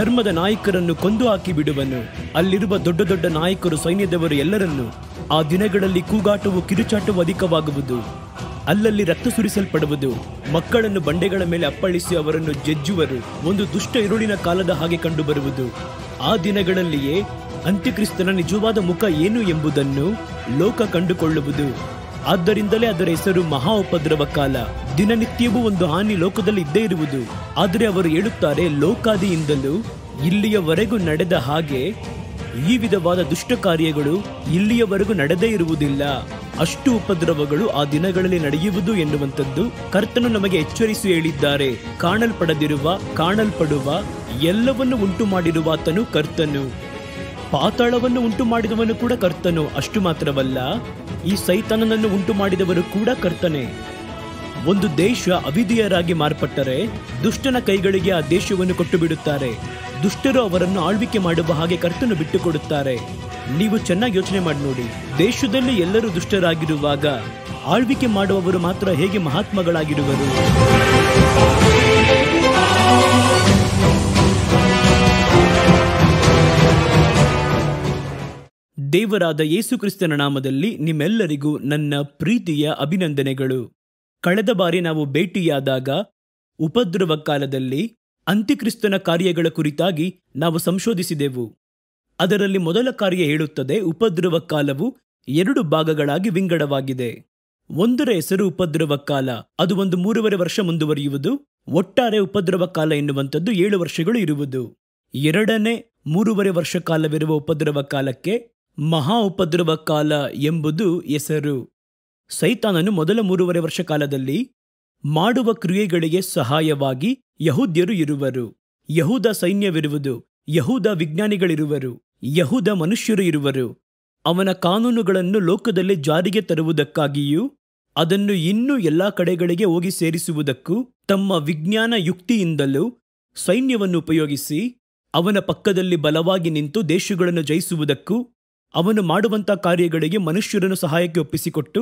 ಧರ್ಮದ ನಾಯಕರನ್ನು ಕೊಂದು ಹಾಕಿ ಬಿಡುವನು ಅಲ್ಲಿರುವ ದೊಡ್ಡ ದೊಡ್ಡ ನಾಯಕರು ಸೈನ್ಯದವರು ಎಲ್ಲರನ್ನು ಆ ದಿನಗಳಲ್ಲಿ ಕೂಗಾಟವು ಕಿರುಚಾಟವು ಅಧಿಕವಾಗುವುದು ಅಲ್ಲಲ್ಲಿ ರಕ್ತ ಸುರಿಸಲ್ಪಡುವುದು ಮಕ್ಕಳನ್ನು ಬಂಡೆಗಳ ಮೇಲೆ ಅಪ್ಪಳಿಸಿ ಅವರನ್ನು ಜಜ್ಜುವರು ಒಂದು ದುಷ್ಟ ಇರುಳಿನ ಕಾಲದ ಹಾಗೆ ಕಂಡುಬರುವುದು ಆ ದಿನಗಳಲ್ಲಿಯೇ ಅಂತ್ಯಕ್ರಿಸ್ತನ ನಿಜವಾದ ಮುಖ ಏನು ಎಂಬುದನ್ನು ಲೋಕ ಕಂಡುಕೊಳ್ಳುವುದು ಆದ್ದರಿಂದಲೇ ಅದರ ಹೆಸರು ಮಹಾ ಉಪದ್ರವ ಕಾಲ ದಿನನಿತ್ಯವೂ ಒಂದು ಹಾನಿ ಲೋಕದಲ್ಲಿ ಇದ್ದೇ ಇರುವುದು ಆದರೆ ಅವರು ಹೇಳುತ್ತಾರೆ ಲೋಕಾದಿಯಿಂದಲೂ ಇಲ್ಲಿಯವರೆಗೂ ನಡೆದ ಹಾಗೆ ಈ ವಿಧವಾದ ದುಷ್ಟ ಕಾರ್ಯಗಳು ಇಲ್ಲಿಯವರೆಗೂ ನಡೆದೇ ಇರುವುದಿಲ್ಲ ಅಷ್ಟು ಉಪದ್ರವಗಳು ಆ ದಿನಗಳಲ್ಲಿ ನಡೆಯುವುದು ಎನ್ನುವಂಥದ್ದು ಕರ್ತನು ನಮಗೆ ಎಚ್ಚರಿಸಿ ಹೇಳಿದ್ದಾರೆ ಕಾಣಲ್ಪಡದಿರುವ ಕಾಣಲ್ಪಡುವ ಎಲ್ಲವನ್ನು ಉಂಟು ಆತನು ಕರ್ತನು ಪಾತಾಳವನ್ನು ಉಂಟು ಮಾಡಿದವನು ಕೂಡ ಕರ್ತನು ಅಷ್ಟು ಮಾತ್ರವಲ್ಲ ಈ ಸೈತಾನನನ್ನು ಉಂಟು ಮಾಡಿದವರು ಕೂಡ ಕರ್ತನೆ ಒಂದು ದೇಶ ಅವಿದಿಯರಾಗಿ ಮಾರ್ಪಟ್ಟರೆ ದುಷ್ಟನ ಕೈಗಳಿಗೆ ಆ ದೇಶವನ್ನು ಕೊಟ್ಟು ಬಿಡುತ್ತಾರೆ ದುಷ್ಟರು ಅವರನ್ನು ಆಳ್ವಿಕೆ ಮಾಡುವ ಹಾಗೆ ಕರ್ತನು ಬಿಟ್ಟುಕೊಡುತ್ತಾರೆ ನೀವು ಚೆನ್ನಾಗಿ ಯೋಚನೆ ಮಾಡಿ ನೋಡಿ ದೇಶದಲ್ಲಿ ಎಲ್ಲರೂ ದುಷ್ಟರಾಗಿರುವಾಗ ಆಳ್ವಿಕೆ ಮಾಡುವವರು ಮಾತ್ರ ಹೇಗೆ ಮಹಾತ್ಮಗಳಾಗಿರುವರು ದೇವರಾದ ಯೇಸುಕ್ರಿಸ್ತನ ನಾಮದಲ್ಲಿ ನಿಮ್ಮೆಲ್ಲರಿಗೂ ನನ್ನ ಪ್ರೀತಿಯ ಅಭಿನಂದನೆಗಳು ಕಳೆದ ಬಾರಿ ನಾವು ಭೇಟಿಯಾದಾಗ ಉಪದ್ರವ ಕಾಲದಲ್ಲಿ ಅಂತ್ಯಕ್ರಿಸ್ತನ ಕಾರ್ಯಗಳ ಕುರಿತಾಗಿ ನಾವು ಸಂಶೋಧಿಸಿದೆವು ಅದರಲ್ಲಿ ಮೊದಲ ಕಾರ್ಯ ಹೇಳುತ್ತದೆ ಉಪದ್ರವ ಕಾಲವು ಎರಡು ಭಾಗಗಳಾಗಿ ವಿಂಗಡವಾಗಿದೆ ಒಂದರ ಹೆಸರು ಉಪದ್ರವ ಕಾಲ ಅದು ಒಂದು ಮೂರುವರೆ ವರ್ಷ ಮುಂದುವರಿಯುವುದು ಒಟ್ಟಾರೆ ಉಪದ್ರವ ಕಾಲ ಎನ್ನುವಂಥದ್ದು ಏಳು ವರ್ಷಗಳು ಇರುವುದು ಎರಡನೇ ಮೂರುವರೆ ವರ್ಷ ಕಾಲವಿರುವ ಉಪದ್ರವ ಕಾಲಕ್ಕೆ ಮಹಾ ಉಪದ್ರವ ಕಾಲ ಎಂಬುದು ಹೆಸರು ಸೈತಾನನು ಮೊದಲ ಮೂರುವರೆ ವರ್ಷ ಕಾಲದಲ್ಲಿ ಮಾಡುವ ಕ್ರಿಯೆಗಳಿಗೆ ಸಹಾಯವಾಗಿ ಯಹೂದ್ಯರು ಇರುವರು ಯಹೂದ ಸೈನ್ಯವಿರುವುದು ಯಹೂದ ವಿಜ್ಞಾನಿಗಳಿರುವರು ಯಹೂದ ಮನುಷ್ಯರು ಇರುವರು ಅವನ ಕಾನೂನುಗಳನ್ನು ಲೋಕದಲ್ಲಿ ಜಾರಿಗೆ ತರುವುದಕ್ಕಾಗಿಯೂ ಅದನ್ನು ಇನ್ನೂ ಎಲ್ಲಾ ಕಡೆಗಳಿಗೆ ಹೋಗಿ ಸೇರಿಸುವುದಕ್ಕೂ ತಮ್ಮ ವಿಜ್ಞಾನ ಯುಕ್ತಿಯಿಂದಲೂ ಸೈನ್ಯವನ್ನು ಉಪಯೋಗಿಸಿ ಅವನ ಪಕ್ಕದಲ್ಲಿ ಬಲವಾಗಿ ನಿಂತು ದೇಶಗಳನ್ನು ಜಯಿಸುವುದಕ್ಕೂ ಅವನು ಮಾಡುವಂಥ ಕಾರ್ಯಗಳಿಗೆ ಮನುಷ್ಯರನ್ನು ಸಹಾಯಕ್ಕೆ ಒಪ್ಪಿಸಿಕೊಟ್ಟು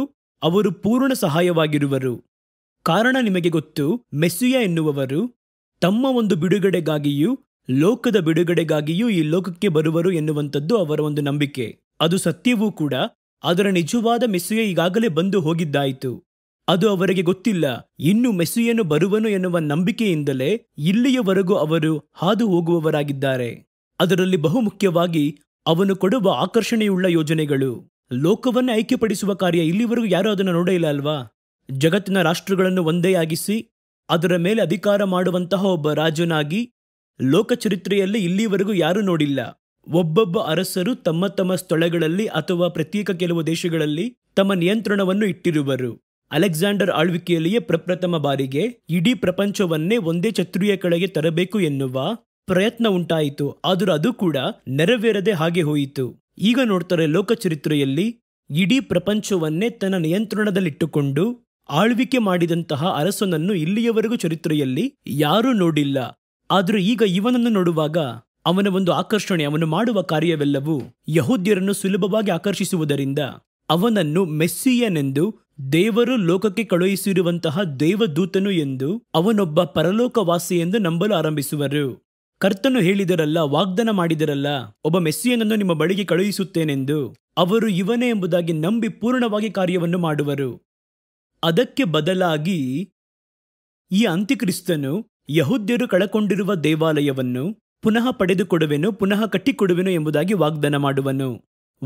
ಅವರು ಪೂರ್ಣ ಸಹಾಯವಾಗಿರುವರು ಕಾರಣ ನಿಮಗೆ ಗೊತ್ತು ಮೆಸ್ಸಿಯ ಎನ್ನುವವರು ತಮ್ಮ ಒಂದು ಬಿಡುಗಡೆಗಾಗಿಯೂ ಲೋಕದ ಬಿಡುಗಡೆಗಾಗಿಯೂ ಈ ಲೋಕಕ್ಕೆ ಬರುವರು ಎನ್ನುವಂಥದ್ದು ಅವರ ಒಂದು ನಂಬಿಕೆ ಅದು ಸತ್ಯವೂ ಕೂಡ ಅದರ ನಿಜವಾದ ಮೆಸ್ಸುಯ ಈಗಾಗಲೇ ಬಂದು ಹೋಗಿದ್ದಾಯಿತು ಅದು ಅವರಿಗೆ ಗೊತ್ತಿಲ್ಲ ಇನ್ನು ಮೆಸ್ಸುಯನು ಬರುವನು ಎನ್ನುವ ನಂಬಿಕೆಯಿಂದಲೇ ಇಲ್ಲಿಯವರೆಗೂ ಅವರು ಹಾದು ಹೋಗುವವರಾಗಿದ್ದಾರೆ ಅದರಲ್ಲಿ ಬಹುಮುಖ್ಯವಾಗಿ ಅವನು ಕೊಡುವ ಆಕರ್ಷಣೆಯುಳ್ಳ ಯೋಜನೆಗಳು ಲೋಕವನ್ನು ಐಕ್ಯಪಡಿಸುವ ಕಾರ್ಯ ಇಲ್ಲಿವರೆಗೂ ಯಾರೂ ಅದನ್ನು ನೋಡೇ ಇಲ್ಲ ಅಲ್ವಾ ಜಗತ್ತಿನ ರಾಷ್ಟ್ರಗಳನ್ನು ಒಂದೇ ಆಗಿಸಿ ಅದರ ಮೇಲೆ ಅಧಿಕಾರ ಮಾಡುವಂತಹ ಒಬ್ಬ ರಾಜನಾಗಿ ಲೋಕಚರಿತ್ರೆಯಲ್ಲಿ ಇಲ್ಲಿವರೆಗೂ ಯಾರೂ ನೋಡಿಲ್ಲ ಒಬ್ಬೊಬ್ಬ ಅರಸರು ತಮ್ಮ ತಮ್ಮ ಸ್ಥಳಗಳಲ್ಲಿ ಅಥವಾ ಪ್ರತ್ಯೇಕ ಕೆಲವು ದೇಶಗಳಲ್ಲಿ ತಮ್ಮ ನಿಯಂತ್ರಣವನ್ನು ಇಟ್ಟಿರುವರು ಅಲೆಕ್ಸಾಂಡರ್ ಆಳ್ವಿಕೆಯಲ್ಲಿಯೇ ಪ್ರಪ್ರಥಮ ಬಾರಿಗೆ ಇಡೀ ಪ್ರಪಂಚವನ್ನೇ ಒಂದೇ ಛತ್ರಿಯ ಕೆಳಗೆ ತರಬೇಕು ಎನ್ನುವ ಪ್ರಯತ್ನ ಉಂಟಾಯಿತು ಆದರೂ ಅದು ಕೂಡ ನೆರವೇರದೆ ಹಾಗೆ ಹೋಯಿತು ಈಗ ನೋಡ್ತಾರೆ ಲೋಕಚರಿತ್ರೆಯಲ್ಲಿ ಇಡೀ ಪ್ರಪಂಚವನ್ನೇ ತನ್ನ ನಿಯಂತ್ರಣದಲ್ಲಿಟ್ಟುಕೊಂಡು ಆಳ್ವಿಕೆ ಮಾಡಿದಂತಹ ಅರಸನನ್ನು ಇಲ್ಲಿಯವರೆಗೂ ಚರಿತ್ರೆಯಲ್ಲಿ ಯಾರೂ ನೋಡಿಲ್ಲ ಆದರೂ ಈಗ ಇವನನ್ನು ನೋಡುವಾಗ ಅವನ ಒಂದು ಆಕರ್ಷಣೆ ಅವನು ಮಾಡುವ ಕಾರ್ಯವೆಲ್ಲವೂ ಯಹೂದ್ಯರನ್ನು ಸುಲಭವಾಗಿ ಆಕರ್ಷಿಸುವುದರಿಂದ ಅವನನ್ನು ಮೆಸ್ಸಿಯನೆಂದು ದೇವರು ಲೋಕಕ್ಕೆ ಕಳುಹಿಸಿರುವಂತಹ ದೇವದೂತನು ಎಂದು ಅವನೊಬ್ಬ ಪರಲೋಕವಾಸಿ ಎಂದು ನಂಬಲು ಆರಂಭಿಸುವರು ಕರ್ತನು ಹೇಳಿದರಲ್ಲ ವಾಗ್ದಾನ ಮಾಡಿದರಲ್ಲ ಒಬ್ಬ ಮೆಸ್ಸಿಯನನ್ನು ನಿಮ್ಮ ಬಳಿಗೆ ಕಳುಹಿಸುತ್ತೇನೆಂದು ಅವರು ಇವನೇ ಎಂಬುದಾಗಿ ನಂಬಿ ಪೂರ್ಣವಾಗಿ ಕಾರ್ಯವನ್ನು ಮಾಡುವರು ಅದಕ್ಕೆ ಬದಲಾಗಿ ಈ ಅಂತ್ಯಕ್ರಿಸ್ತನು ಯಹುದ್ಯರು ಕಳಕೊಂಡಿರುವ ದೇವಾಲಯವನ್ನು ಪುನಃ ಪಡೆದುಕೊಡುವೆನು ಪುನಃ ಕಟ್ಟಿಕೊಡುವೆನು ಎಂಬುದಾಗಿ ವಾಗ್ದಾನ ಮಾಡುವನು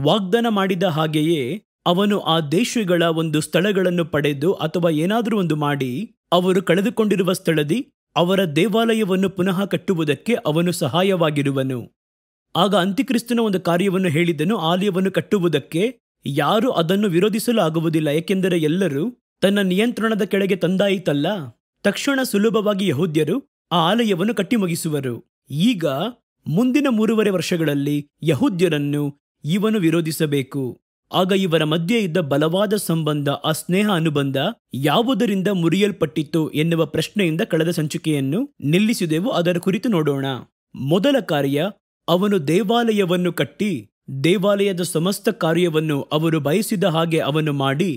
ವಾಗ್ದಾನ ಮಾಡಿದ ಹಾಗೆಯೇ ಅವನು ಆ ದೇಶಗಳ ಒಂದು ಸ್ಥಳಗಳನ್ನು ಪಡೆದು ಅಥವಾ ಏನಾದರೂ ಒಂದು ಮಾಡಿ ಅವರು ಕಳೆದುಕೊಂಡಿರುವ ಸ್ಥಳದಿ ಅವರ ದೇವಾಲಯವನ್ನು ಪುನಃ ಕಟ್ಟುವುದಕ್ಕೆ ಅವನು ಸಹಾಯವಾಗಿರುವನು ಆಗ ಅಂತಿಕ್ರಿಸ್ತನ ಒಂದು ಕಾರ್ಯವನ್ನು ಹೇಳಿದನು ಆಲಯವನ್ನು ಕಟ್ಟುವುದಕ್ಕೆ ಯಾರೂ ಅದನ್ನು ವಿರೋಧಿಸಲು ಆಗುವುದಿಲ್ಲ ಏಕೆಂದರೆ ಎಲ್ಲರೂ ತನ್ನ ನಿಯಂತ್ರಣದ ಕೆಳಗೆ ತಂದಾಯಿತಲ್ಲ ತಕ್ಷಣ ಸುಲಭವಾಗಿ ಯಹೂದ್ಯರು ಆ ಆಲಯವನ್ನು ಕಟ್ಟಿ ಈಗ ಮುಂದಿನ ಮೂರುವರೆ ವರ್ಷಗಳಲ್ಲಿ ಯಹೂದ್ಯರನ್ನು ಇವನು ವಿರೋಧಿಸಬೇಕು ಆಗ ಇವರ ಮಧ್ಯೆ ಇದ್ದ ಬಲವಾದ ಸಂಬಂಧ ಆ ಸ್ನೇಹ ಅನುಬಂಧ ಯಾವುದರಿಂದ ಮುರಿಯಲ್ಪಟ್ಟಿತ್ತು ಎನ್ನುವ ಪ್ರಶ್ನೆಯಿಂದ ಕಳೆದ ಸಂಚಿಕೆಯನ್ನು ನಿಲ್ಲಿಸಿದೆವು ಅದರ ಕುರಿತು ನೋಡೋಣ ಮೊದಲ ಕಾರ್ಯ ಅವನು ದೇವಾಲಯವನ್ನು ಕಟ್ಟಿ ದೇವಾಲಯದ ಸಮಸ್ತ ಕಾರ್ಯವನ್ನು ಅವರು ಬಯಸಿದ ಹಾಗೆ ಅವನು ಮಾಡಿ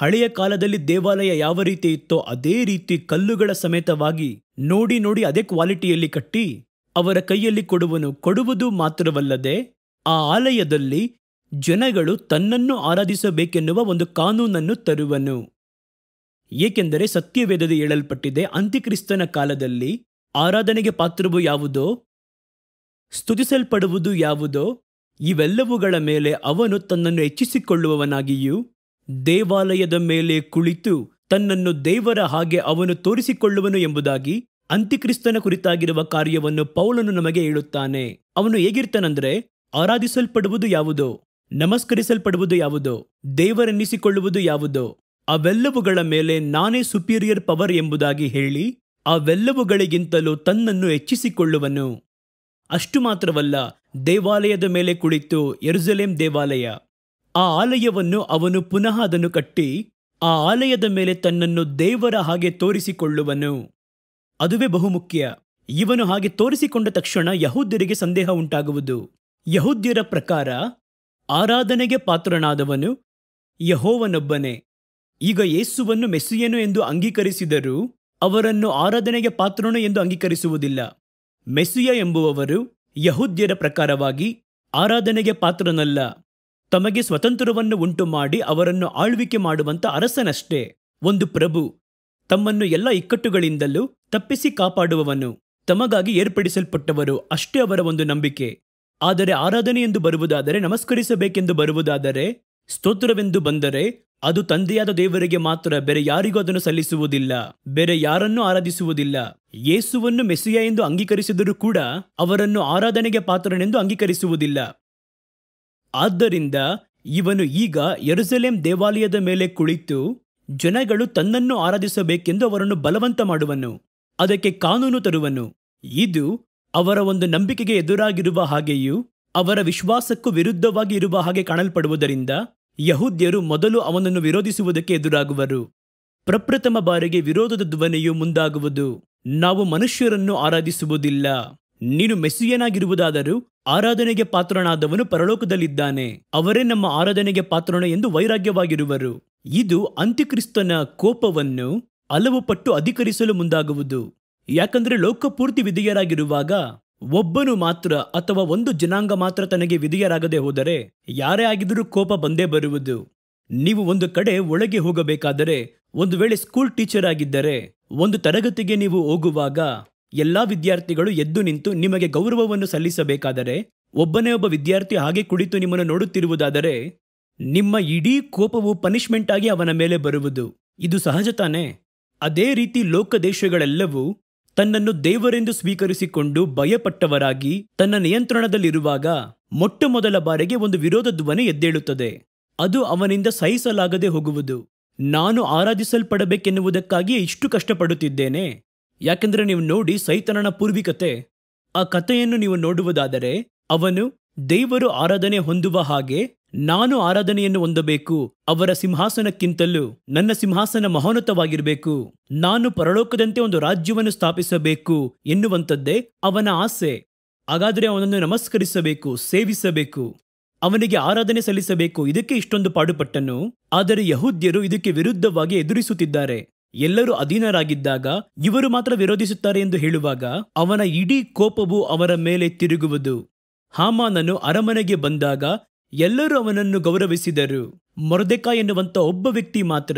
ಹಳೆಯ ಕಾಲದಲ್ಲಿ ದೇವಾಲಯ ಯಾವ ರೀತಿ ಇತ್ತೋ ಅದೇ ರೀತಿ ಕಲ್ಲುಗಳ ಸಮೇತವಾಗಿ ನೋಡಿ ನೋಡಿ ಅದೇ ಕ್ವಾಲಿಟಿಯಲ್ಲಿ ಕಟ್ಟಿ ಅವರ ಕೈಯಲ್ಲಿ ಕೊಡುವನು ಕೊಡುವುದು ಮಾತ್ರವಲ್ಲದೆ ಆ ಆಲಯದಲ್ಲಿ ಜನಗಳು ತನ್ನನ್ನು ಆರಾಧಿಸಬೇಕೆನ್ನುವ ಒಂದು ಕಾನೂನನ್ನು ತರುವನು ಏಕೆಂದರೆ ಸತ್ಯವೇದದ ಹೇಳಲ್ಪಟ್ಟಿದೆ ಅಂತಿಕ್ರಿಸ್ತನ ಕಾಲದಲ್ಲಿ ಆರಾಧನೆಗೆ ಪಾತ್ರವು ಯಾವುದೋ ಸ್ತುತಿಸಲ್ಪಡುವುದು ಯಾವುದೋ ಇವೆಲ್ಲವುಗಳ ಮೇಲೆ ಅವನು ತನ್ನನ್ನು ಹೆಚ್ಚಿಸಿಕೊಳ್ಳುವವನಾಗಿಯೂ ದೇವಾಲಯದ ಮೇಲೆ ಕುಳಿತು ತನ್ನನ್ನು ದೇವರ ಹಾಗೆ ಅವನು ತೋರಿಸಿಕೊಳ್ಳುವನು ಎಂಬುದಾಗಿ ಅಂತಿಕ್ರಿಸ್ತನ ಕುರಿತಾಗಿರುವ ಕಾರ್ಯವನ್ನು ಪೌಲನು ನಮಗೆ ಹೇಳುತ್ತಾನೆ ಅವನು ಹೇಗಿರ್ತಾನಂದ್ರೆ ಆರಾಧಿಸಲ್ಪಡುವುದು ಯಾವುದೋ ನಮಸ್ಕರಿಸಲ್ಪಡುವುದು ಯಾವುದು ದೇವರೆನ್ನಿಸಿಕೊಳ್ಳುವುದು ಯಾವುದು ಅವೆಲ್ಲವುಗಳ ಮೇಲೆ ನಾನೇ ಸುಪೀರಿಯರ್ ಪವರ್ ಎಂಬುದಾಗಿ ಹೇಳಿ ಅವೆಲ್ಲವುಗಳಿಗಿಂತಲೂ ತನ್ನನ್ನು ಹೆಚ್ಚಿಸಿಕೊಳ್ಳುವನು ಅಷ್ಟು ಮಾತ್ರವಲ್ಲ ದೇವಾಲಯದ ಮೇಲೆ ಕುಳಿತು ಎರುಜಲೇಂ ದೇವಾಲಯ ಆ ಆಲಯವನ್ನು ಅವನು ಪುನಃ ಅದನ್ನು ಕಟ್ಟಿ ಆ ಆಲಯದ ಮೇಲೆ ತನ್ನನ್ನು ದೇವರ ಹಾಗೆ ತೋರಿಸಿಕೊಳ್ಳುವನು ಅದುವೇ ಬಹುಮುಖ್ಯ ಇವನು ಹಾಗೆ ತೋರಿಸಿಕೊಂಡ ತಕ್ಷಣ ಯಹೂದ್ಯರಿಗೆ ಸಂದೇಹ ಉಂಟಾಗುವುದು ಯಹೂದ್ಯರ ಪ್ರಕಾರ ಆರಾಧನೆಗೆ ಪಾತ್ರನಾದವನು ಯಹೋವನೊಬ್ಬನೇ ಈಗ ಯೇಸುವನ್ನು ಮೆಸ್ಸಿಯನು ಎಂದು ಅಂಗೀಕರಿಸಿದರೂ ಅವರನ್ನು ಆರಾಧನೆಗೆ ಪಾತ್ರನು ಎಂದು ಅಂಗೀಕರಿಸುವುದಿಲ್ಲ ಮೆಸ್ಸಿಯ ಎಂಬುವವರು ಯಹೂದ್ಯರ ಪ್ರಕಾರವಾಗಿ ಆರಾಧನೆಗೆ ಪಾತ್ರನಲ್ಲ ತಮಗೆ ಸ್ವತಂತ್ರವನ್ನು ಉಂಟು ಮಾಡಿ ಅವರನ್ನು ಆಳ್ವಿಕೆ ಮಾಡುವಂಥ ಅರಸನಷ್ಟೇ ಒಂದು ಪ್ರಭು ತಮ್ಮನ್ನು ಎಲ್ಲ ಇಕ್ಕಟ್ಟುಗಳಿಂದಲೂ ತಪ್ಪಿಸಿ ಕಾಪಾಡುವವನು ತಮಗಾಗಿ ಏರ್ಪಡಿಸಲ್ಪಟ್ಟವರು ಅಷ್ಟೇ ಅವರ ಒಂದು ನಂಬಿಕೆ ಆದರೆ ಆರಾಧನೆ ಎಂದು ಬರುವುದಾದರೆ ನಮಸ್ಕರಿಸಬೇಕೆಂದು ಬರುವುದಾದರೆ ಸ್ತೋತ್ರವೆಂದು ಬಂದರೆ ಅದು ತಂದೆಯಾದ ದೇವರಿಗೆ ಮಾತ್ರ ಬೇರೆ ಯಾರಿಗೂ ಅದನ್ನು ಸಲ್ಲಿಸುವುದಿಲ್ಲ ಬೇರೆ ಯಾರನ್ನೂ ಆರಾಧಿಸುವುದಿಲ್ಲ ಯೇಸುವನ್ನು ಮೆಸ್ಸಿಯ ಎಂದು ಅಂಗೀಕರಿಸಿದರೂ ಕೂಡ ಅವರನ್ನು ಆರಾಧನೆಗೆ ಪಾತ್ರನೆಂದು ಅಂಗೀಕರಿಸುವುದಿಲ್ಲ ಆದ್ದರಿಂದ ಇವನು ಈಗ ಯರುಸಲೇಂ ದೇವಾಲಯದ ಮೇಲೆ ಕುಳಿತು ಜನಗಳು ತನ್ನನ್ನು ಆರಾಧಿಸಬೇಕೆಂದು ಅವರನ್ನು ಬಲವಂತ ಮಾಡುವನು ಅದಕ್ಕೆ ಕಾನೂನು ತರುವನು ಇದು ಅವರ ಒಂದು ನಂಬಿಕೆಗೆ ಎದುರಾಗಿರುವ ಹಾಗೆಯೂ ಅವರ ವಿಶ್ವಾಸಕ್ಕೂ ವಿರುದ್ಧವಾಗಿ ಇರುವ ಹಾಗೆ ಕಾಣಲ್ಪಡುವುದರಿಂದ ಯಹೂದ್ಯರು ಮೊದಲು ಅವನನ್ನು ವಿರೋಧಿಸುವುದಕ್ಕೆ ಎದುರಾಗುವರು ಪ್ರಪ್ರಥಮ ಬಾರಿಗೆ ವಿರೋಧದ ಧ್ವನಿಯು ಮುಂದಾಗುವುದು ನಾವು ಮನುಷ್ಯರನ್ನು ಆರಾಧಿಸುವುದಿಲ್ಲ ನೀನು ಮೆಸ್ಸಿಯನಾಗಿರುವುದಾದರೂ ಆರಾಧನೆಗೆ ಪಾತ್ರನಾದವನು ಪರಲೋಕದಲ್ಲಿದ್ದಾನೆ ಅವರೇ ನಮ್ಮ ಆರಾಧನೆಗೆ ಪಾತ್ರನ ಎಂದು ವೈರಾಗ್ಯವಾಗಿರುವರು ಇದು ಅಂತ್ಯಕ್ರಿಸ್ತನ ಕೋಪವನ್ನು ಹಲವು ಪಟ್ಟು ಅಧಿಕರಿಸಲು ಮುಂದಾಗುವುದು ಯಾಕಂದ್ರೆ ಲೋಕಪೂರ್ತಿ ವಿಧೇಯರಾಗಿರುವಾಗ ಒಬ್ಬನು ಮಾತ್ರ ಅಥವಾ ಒಂದು ಜನಾಂಗ ಮಾತ್ರ ತನಗೆ ವಿಧೇಯರಾಗದೆ ಹೋದರೆ ಯಾರೇ ಆಗಿದ್ರೂ ಕೋಪ ಬಂದೇ ಬರುವುದು ನೀವು ಒಂದು ಕಡೆ ಒಳಗೆ ಹೋಗಬೇಕಾದರೆ ಒಂದು ವೇಳೆ ಸ್ಕೂಲ್ ಟೀಚರ್ ಆಗಿದ್ದರೆ ಒಂದು ತರಗತಿಗೆ ನೀವು ಹೋಗುವಾಗ ಎಲ್ಲಾ ವಿದ್ಯಾರ್ಥಿಗಳು ಎದ್ದು ನಿಂತು ನಿಮಗೆ ಗೌರವವನ್ನು ಸಲ್ಲಿಸಬೇಕಾದರೆ ಒಬ್ಬನೇ ಒಬ್ಬ ವಿದ್ಯಾರ್ಥಿ ಹಾಗೆ ಕುಳಿತು ನಿಮ್ಮನ್ನು ನೋಡುತ್ತಿರುವುದಾದರೆ ನಿಮ್ಮ ಇಡೀ ಕೋಪವು ಪನಿಷ್ಮೆಂಟ್ ಆಗಿ ಅವನ ಮೇಲೆ ಬರುವುದು ಇದು ಸಹಜ ತಾನೇ ಅದೇ ರೀತಿ ಲೋಕ ದೇಶಗಳೆಲ್ಲವೂ ತನ್ನನ್ನು ದೇವರೆಂದು ಸ್ವೀಕರಿಸಿಕೊಂಡು ಭಯಪಟ್ಟವರಾಗಿ ತನ್ನ ನಿಯಂತ್ರಣದಲ್ಲಿರುವಾಗ ಮೊಟ್ಟ ಮೊದಲ ಬಾರಿಗೆ ಒಂದು ವಿರೋಧ ಧ್ವನಿ ಎದ್ದೇಳುತ್ತದೆ ಅದು ಅವನಿಂದ ಸಹಿಸಲಾಗದೆ ಹೋಗುವುದು ನಾನು ಆರಾಧಿಸಲ್ಪಡಬೇಕೆನ್ನುವುದಕ್ಕಾಗಿ ಇಷ್ಟು ಕಷ್ಟಪಡುತ್ತಿದ್ದೇನೆ ಯಾಕೆಂದರೆ ನೀವು ನೋಡಿ ಸೈತನನ ಪೂರ್ವಿಕತೆ ಆ ಕಥೆಯನ್ನು ನೀವು ನೋಡುವುದಾದರೆ ಅವನು ದೇವರು ಆರಾಧನೆ ಹೊಂದುವ ಹಾಗೆ ನಾನು ಆರಾಧನೆಯನ್ನು ಹೊಂದಬೇಕು ಅವರ ಸಿಂಹಾಸನಕ್ಕಿಂತಲೂ ನನ್ನ ಸಿಂಹಾಸನ ಮಹೋನ್ನತವಾಗಿರಬೇಕು ನಾನು ಪರಲೋಕದಂತೆ ಒಂದು ರಾಜ್ಯವನ್ನು ಸ್ಥಾಪಿಸಬೇಕು ಎನ್ನುವಂಥದ್ದೇ ಅವನ ಆಸೆ ಹಾಗಾದರೆ ಅವನನ್ನು ನಮಸ್ಕರಿಸಬೇಕು ಸೇವಿಸಬೇಕು ಅವನಿಗೆ ಆರಾಧನೆ ಸಲ್ಲಿಸಬೇಕು ಇದಕ್ಕೆ ಇಷ್ಟೊಂದು ಪಾಡುಪಟ್ಟನು ಆದರೆ ಯಹೂದ್ಯರು ಇದಕ್ಕೆ ವಿರುದ್ಧವಾಗಿ ಎದುರಿಸುತ್ತಿದ್ದಾರೆ ಎಲ್ಲರೂ ಅಧೀನರಾಗಿದ್ದಾಗ ಇವರು ಮಾತ್ರ ವಿರೋಧಿಸುತ್ತಾರೆ ಎಂದು ಹೇಳುವಾಗ ಅವನ ಇಡೀ ಕೋಪವು ಅವರ ಮೇಲೆ ತಿರುಗುವುದು ಹಾಮಾನನು ಅರಮನೆಗೆ ಬಂದಾಗ ಎಲ್ಲರೂ ಅವನನ್ನು ಗೌರವಿಸಿದರು ಮೊರದೆಕ ಎನ್ನುವಂತ ಒಬ್ಬ ವ್ಯಕ್ತಿ ಮಾತ್ರ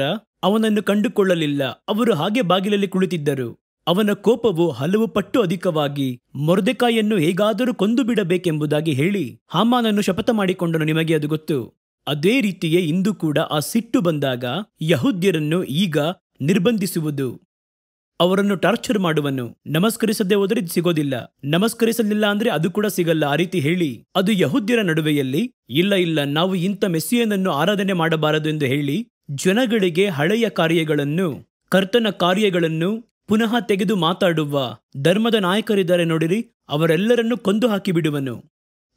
ಅವನನ್ನು ಕಂಡುಕೊಳ್ಳಲಿಲ್ಲ ಅವರು ಹಾಗೆ ಬಾಗಿಲಲ್ಲಿ ಕುಳಿತಿದ್ದರು ಅವನ ಕೋಪವು ಹಲವು ಪಟ್ಟು ಅಧಿಕವಾಗಿ ಮೊರ್ದೆಕಾಯನ್ನು ಹೇಗಾದರೂ ಕೊಂದು ಬಿಡಬೇಕೆಂಬುದಾಗಿ ಹೇಳಿ ಹಾಮಾನನ್ನು ಶಪಥ ಮಾಡಿಕೊಂಡನು ನಿಮಗೆ ಅದು ಗೊತ್ತು ಅದೇ ರೀತಿಯೇ ಇಂದು ಕೂಡ ಆ ಸಿಟ್ಟು ಬಂದಾಗ ಯಹುದ್ಯರನ್ನು ಈಗ ನಿರ್ಬಂಧಿಸುವುದು ಅವರನ್ನು ಟಾರ್ಚರ್ ಮಾಡುವನು ನಮಸ್ಕರಿಸದೆ ಹೋದರೆ ಸಿಗೋದಿಲ್ಲ ನಮಸ್ಕರಿಸಲಿಲ್ಲ ಅಂದ್ರೆ ಅದು ಕೂಡ ಸಿಗಲ್ಲ ಆ ರೀತಿ ಹೇಳಿ ಅದು ಯಹುದ್ಯರ ನಡುವೆಯಲ್ಲಿ ಇಲ್ಲ ಇಲ್ಲ ನಾವು ಇಂಥ ಮೆಸ್ಸಿಯನನ್ನು ಆರಾಧನೆ ಮಾಡಬಾರದು ಎಂದು ಹೇಳಿ ಜನಗಳಿಗೆ ಹಳೆಯ ಕಾರ್ಯಗಳನ್ನು ಕರ್ತನ ಕಾರ್ಯಗಳನ್ನು ಪುನಃ ತೆಗೆದು ಮಾತಾಡುವ ಧರ್ಮದ ನಾಯಕರಿದ್ದಾರೆ ನೋಡಿರಿ ಅವರೆಲ್ಲರನ್ನು ಕೊಂದು ಹಾಕಿಬಿಡುವನು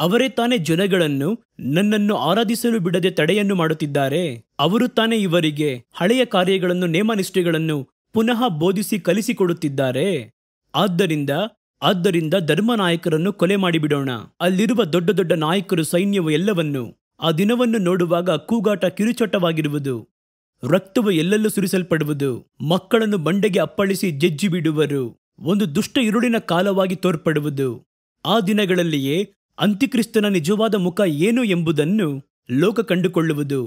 ಅವರೇ ತಾನೇ ಜನಗಳನ್ನು ನನ್ನನ್ನು ಆರಾಧಿಸಲು ಬಿಡದೆ ತಡೆಯನ್ನು ಮಾಡುತ್ತಿದ್ದಾರೆ ಅವರು ತಾನೇ ಇವರಿಗೆ ಹಳೆಯ ಕಾರ್ಯಗಳನ್ನು ನೇಮನಿಷ್ಠೆಗಳನ್ನು ಪುನಃ ಬೋಧಿಸಿ ಕಲಿಸಿಕೊಡುತ್ತಿದ್ದಾರೆ ಆದ್ದರಿಂದ ಆದ್ದರಿಂದ ಧರ್ಮನಾಯಕರನ್ನು ಕೊಲೆ ಮಾಡಿಬಿಡೋಣ ಅಲ್ಲಿರುವ ದೊಡ್ಡ ದೊಡ್ಡ ನಾಯಕರು ಸೈನ್ಯವು ಎಲ್ಲವನ್ನು ಆ ದಿನವನ್ನು ನೋಡುವಾಗ ಕೂಗಾಟ ಕಿರುಚಟವಾಗಿರುವುದು ರಕ್ತವು ಎಲ್ಲೆಲ್ಲೂ ಸುರಿಸಲ್ಪಡುವುದು ಮಕ್ಕಳನ್ನು ಬಂಡೆಗೆ ಅಪ್ಪಳಿಸಿ ಜಜ್ಜಿ ಬಿಡುವರು ಒಂದು ದುಷ್ಟ ಇರುಳಿನ ಕಾಲವಾಗಿ ತೋರ್ಪಡುವುದು ಆ ದಿನಗಳಲ್ಲಿಯೇ ಅಂತಿಕ್ರಿಸ್ತನ ನಿಜವಾದ ಮುಖ ಏನು ಎಂಬುದನ್ನು ಲೋಕ ಕಂಡುಕೊಳ್ಳುವುದು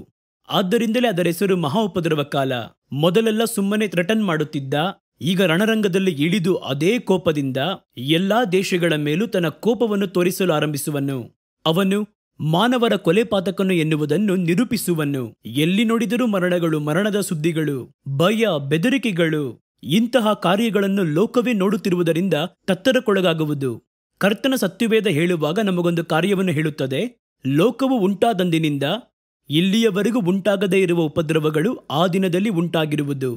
ಆದ್ದರಿಂದಲೇ ಅದರ ಹೆಸರು ಮಹಾ ಉಪದ್ರವ ಕಾಲ ಮೊದಲೆಲ್ಲ ಸುಮ್ಮನೆ ಥ್ರೆಟನ್ ಮಾಡುತ್ತಿದ್ದ ಈಗ ರಣರಂಗದಲ್ಲಿ ಇಳಿದು ಅದೇ ಕೋಪದಿಂದ ಎಲ್ಲಾ ದೇಶಗಳ ಮೇಲೂ ತನ್ನ ಕೋಪವನ್ನು ತೋರಿಸಲು ಆರಂಭಿಸುವನು ಅವನು ಮಾನವರ ಕೊಲೆಪಾತಕನು ಎನ್ನುವುದನ್ನು ನಿರೂಪಿಸುವನು ಎಲ್ಲಿ ನೋಡಿದರೂ ಮರಣಗಳು ಮರಣದ ಸುದ್ದಿಗಳು ಭಯ ಬೆದರಿಕೆಗಳು ಇಂತಹ ಕಾರ್ಯಗಳನ್ನು ಲೋಕವೇ ನೋಡುತ್ತಿರುವುದರಿಂದ ತತ್ತರಕ್ಕೊಳಗಾಗುವುದು ಕರ್ತನ ಸತ್ಯವೇದ ಹೇಳುವಾಗ ನಮಗೊಂದು ಕಾರ್ಯವನ್ನು ಹೇಳುತ್ತದೆ ಲೋಕವು ಉಂಟಾದಂದಿನಿಂದ ಇಲ್ಲಿಯವರೆಗೂ ಉಂಟಾಗದೇ ಇರುವ ಉಪದ್ರವಗಳು ಆ ದಿನದಲ್ಲಿ ಉಂಟಾಗಿರುವುದು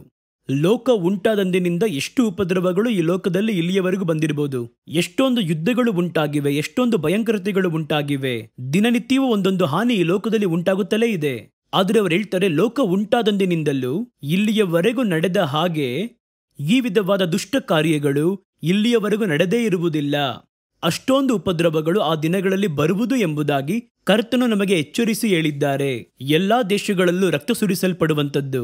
ಲೋಕ ಉಂಟಾದಂದಿನಿಂದ ಎಷ್ಟು ಉಪದ್ರವಗಳು ಈ ಲೋಕದಲ್ಲಿ ಇಲ್ಲಿಯವರೆಗೂ ಬಂದಿರಬಹುದು ಎಷ್ಟೊಂದು ಯುದ್ಧಗಳು ಉಂಟಾಗಿವೆ ಎಷ್ಟೊಂದು ಭಯಂಕರತೆಗಳು ಉಂಟಾಗಿವೆ ದಿನನಿತ್ಯವೂ ಒಂದೊಂದು ಹಾನಿ ಈ ಲೋಕದಲ್ಲಿ ಉಂಟಾಗುತ್ತಲೇ ಇದೆ ಆದರೆ ಅವರು ಹೇಳ್ತಾರೆ ಲೋಕ ಉಂಟಾದಂದಿನಿಂದಲೂ ಇಲ್ಲಿಯವರೆಗೂ ನಡೆದ ಹಾಗೆ ಈ ವಿಧವಾದ ದುಷ್ಟ ಕಾರ್ಯಗಳು ಇಲ್ಲಿಯವರೆಗೂ ನಡೆದೇ ಇರುವುದಿಲ್ಲ ಅಷ್ಟೊಂದು ಉಪದ್ರವಗಳು ಆ ದಿನಗಳಲ್ಲಿ ಬರುವುದು ಎಂಬುದಾಗಿ ಕರ್ತನು ನಮಗೆ ಎಚ್ಚರಿಸಿ ಹೇಳಿದ್ದಾರೆ ಎಲ್ಲಾ ದೇಶಗಳಲ್ಲೂ ರಕ್ತ ಸುರಿಸಲ್ಪಡುವಂಥದ್ದು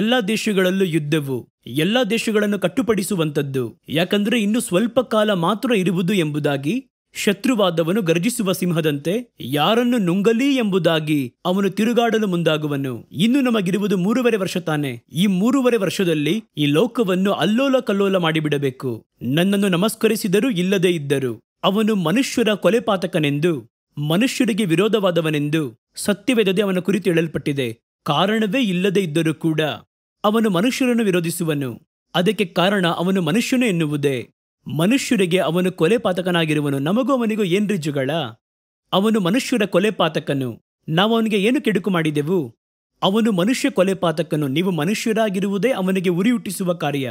ಎಲ್ಲಾ ದೇಶಗಳಲ್ಲೂ ಯುದ್ಧವು ಎಲ್ಲಾ ದೇಶಗಳನ್ನು ಕಟ್ಟುಪಡಿಸುವಂಥದ್ದು ಯಾಕಂದ್ರೆ ಇನ್ನು ಸ್ವಲ್ಪ ಕಾಲ ಮಾತ್ರ ಇರುವುದು ಎಂಬುದಾಗಿ ಶತ್ರುವಾದವನು ಗರ್ಜಿಸುವ ಸಿಂಹದಂತೆ ಯಾರನ್ನು ನುಂಗಲಿ ಎಂಬುದಾಗಿ ಅವನು ತಿರುಗಾಡಲು ಮುಂದಾಗುವನು ಇನ್ನು ನಮಗಿರುವುದು ಮೂರುವರೆ ವರ್ಷ ತಾನೆ ಈ ಮೂರುವರೆ ವರ್ಷದಲ್ಲಿ ಈ ಲೋಕವನ್ನು ಅಲ್ಲೋಲ ಕಲ್ಲೋಲ ಮಾಡಿಬಿಡಬೇಕು ನನ್ನನ್ನು ನಮಸ್ಕರಿಸಿದರೂ ಇಲ್ಲದೇ ಇದ್ದರು ಅವನು ಮನುಷ್ಯರ ಕೊಲೆಪಾತಕನೆಂದು ಮನುಷ್ಯರಿಗೆ ವಿರೋಧವಾದವನೆಂದು ಸತ್ಯವೆದದೆ ಅವನ ಕುರಿತು ಹೇಳಲ್ಪಟ್ಟಿದೆ ಕಾರಣವೇ ಇಲ್ಲದೆ ಇದ್ದರೂ ಕೂಡ ಅವನು ಮನುಷ್ಯರನ್ನು ವಿರೋಧಿಸುವನು ಅದಕ್ಕೆ ಕಾರಣ ಅವನು ಮನುಷ್ಯನು ಎನ್ನುವುದೇ ಮನುಷ್ಯರಿಗೆ ಅವನು ಕೊಲೆಪಾತಕನಾಗಿರುವನು ನಮಗೂ ಅವನಿಗೂ ಏನ್ ರಿಜುಗಳ ಅವನು ಮನುಷ್ಯರ ಕೊಲೆಪಾತಕನು ನಾವು ಅವನಿಗೆ ಏನು ಕೆಡುಕು ಮಾಡಿದೆವು ಅವನು ಮನುಷ್ಯ ಕೊಲೆಪಾತಕನು ನೀವು ಮನುಷ್ಯರಾಗಿರುವುದೇ ಅವನಿಗೆ ಉರಿಯುಟ್ಟಿಸುವ ಕಾರ್ಯ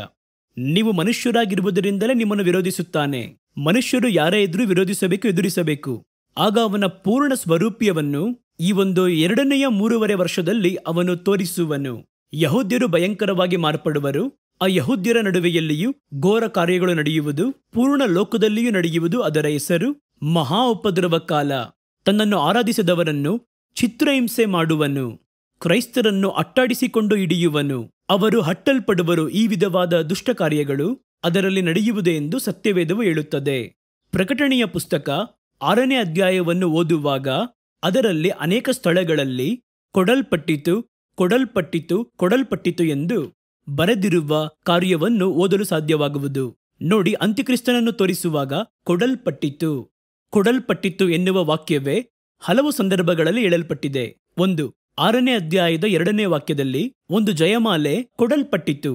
ನೀವು ಮನುಷ್ಯರಾಗಿರುವುದರಿಂದಲೇ ನಿಮ್ಮನ್ನು ವಿರೋಧಿಸುತ್ತಾನೆ ಮನುಷ್ಯರು ಯಾರೇ ಇದ್ರೂ ವಿರೋಧಿಸಬೇಕು ಎದುರಿಸಬೇಕು ಆಗ ಅವನ ಪೂರ್ಣ ಸ್ವರೂಪ್ಯವನ್ನು ಈ ಒಂದು ಎರಡನೆಯ ಮೂರುವರೆ ವರ್ಷದಲ್ಲಿ ಅವನು ತೋರಿಸುವನು ಯಹೂದ್ಯರು ಭಯಂಕರವಾಗಿ ಮಾರ್ಪಡುವರು ಆ ಯಹೂದ್ಯರ ನಡುವೆಯಲ್ಲಿಯೂ ಘೋರ ಕಾರ್ಯಗಳು ನಡೆಯುವುದು ಪೂರ್ಣ ಲೋಕದಲ್ಲಿಯೂ ನಡೆಯುವುದು ಅದರ ಹೆಸರು ಮಹಾ ಉಪದ್ರವ ಕಾಲ ತನ್ನನ್ನು ಆರಾಧಿಸಿದವರನ್ನು ಚಿತ್ರಹಿಂಸೆ ಮಾಡುವನು ಕ್ರೈಸ್ತರನ್ನು ಅಟ್ಟಾಡಿಸಿಕೊಂಡು ಹಿಡಿಯುವನು ಅವರು ಹಟ್ಟಲ್ಪಡುವರು ಈ ವಿಧವಾದ ದುಷ್ಟ ಕಾರ್ಯಗಳು ಅದರಲ್ಲಿ ನಡೆಯುವುದೇ ಎಂದು ಸತ್ಯವೇದವು ಹೇಳುತ್ತದೆ ಪ್ರಕಟಣೆಯ ಪುಸ್ತಕ ಆರನೇ ಅಧ್ಯಾಯವನ್ನು ಓದುವಾಗ ಅದರಲ್ಲಿ ಅನೇಕ ಸ್ಥಳಗಳಲ್ಲಿ ಕೊಡಲ್ಪಟ್ಟಿತು ಕೊಡಲ್ಪಟ್ಟಿತು ಕೊಡಲ್ಪಟ್ಟಿತು ಎಂದು ಬರೆದಿರುವ ಕಾರ್ಯವನ್ನು ಓದಲು ಸಾಧ್ಯವಾಗುವುದು ನೋಡಿ ಅಂತ್ಯಕ್ರಿಸ್ತನನ್ನು ತೋರಿಸುವಾಗ ಕೊಡಲ್ಪಟ್ಟಿತು ಕೊಡಲ್ಪಟ್ಟಿತು ಎನ್ನುವ ವಾಕ್ಯವೇ ಹಲವು ಸಂದರ್ಭಗಳಲ್ಲಿ ಹೇಳಲ್ಪಟ್ಟಿದೆ ಒಂದು ಆರನೇ ಅಧ್ಯಾಯದ ಎರಡನೇ ವಾಕ್ಯದಲ್ಲಿ ಒಂದು ಜಯಮಾಲೆ ಕೊಡಲ್ಪಟ್ಟಿತು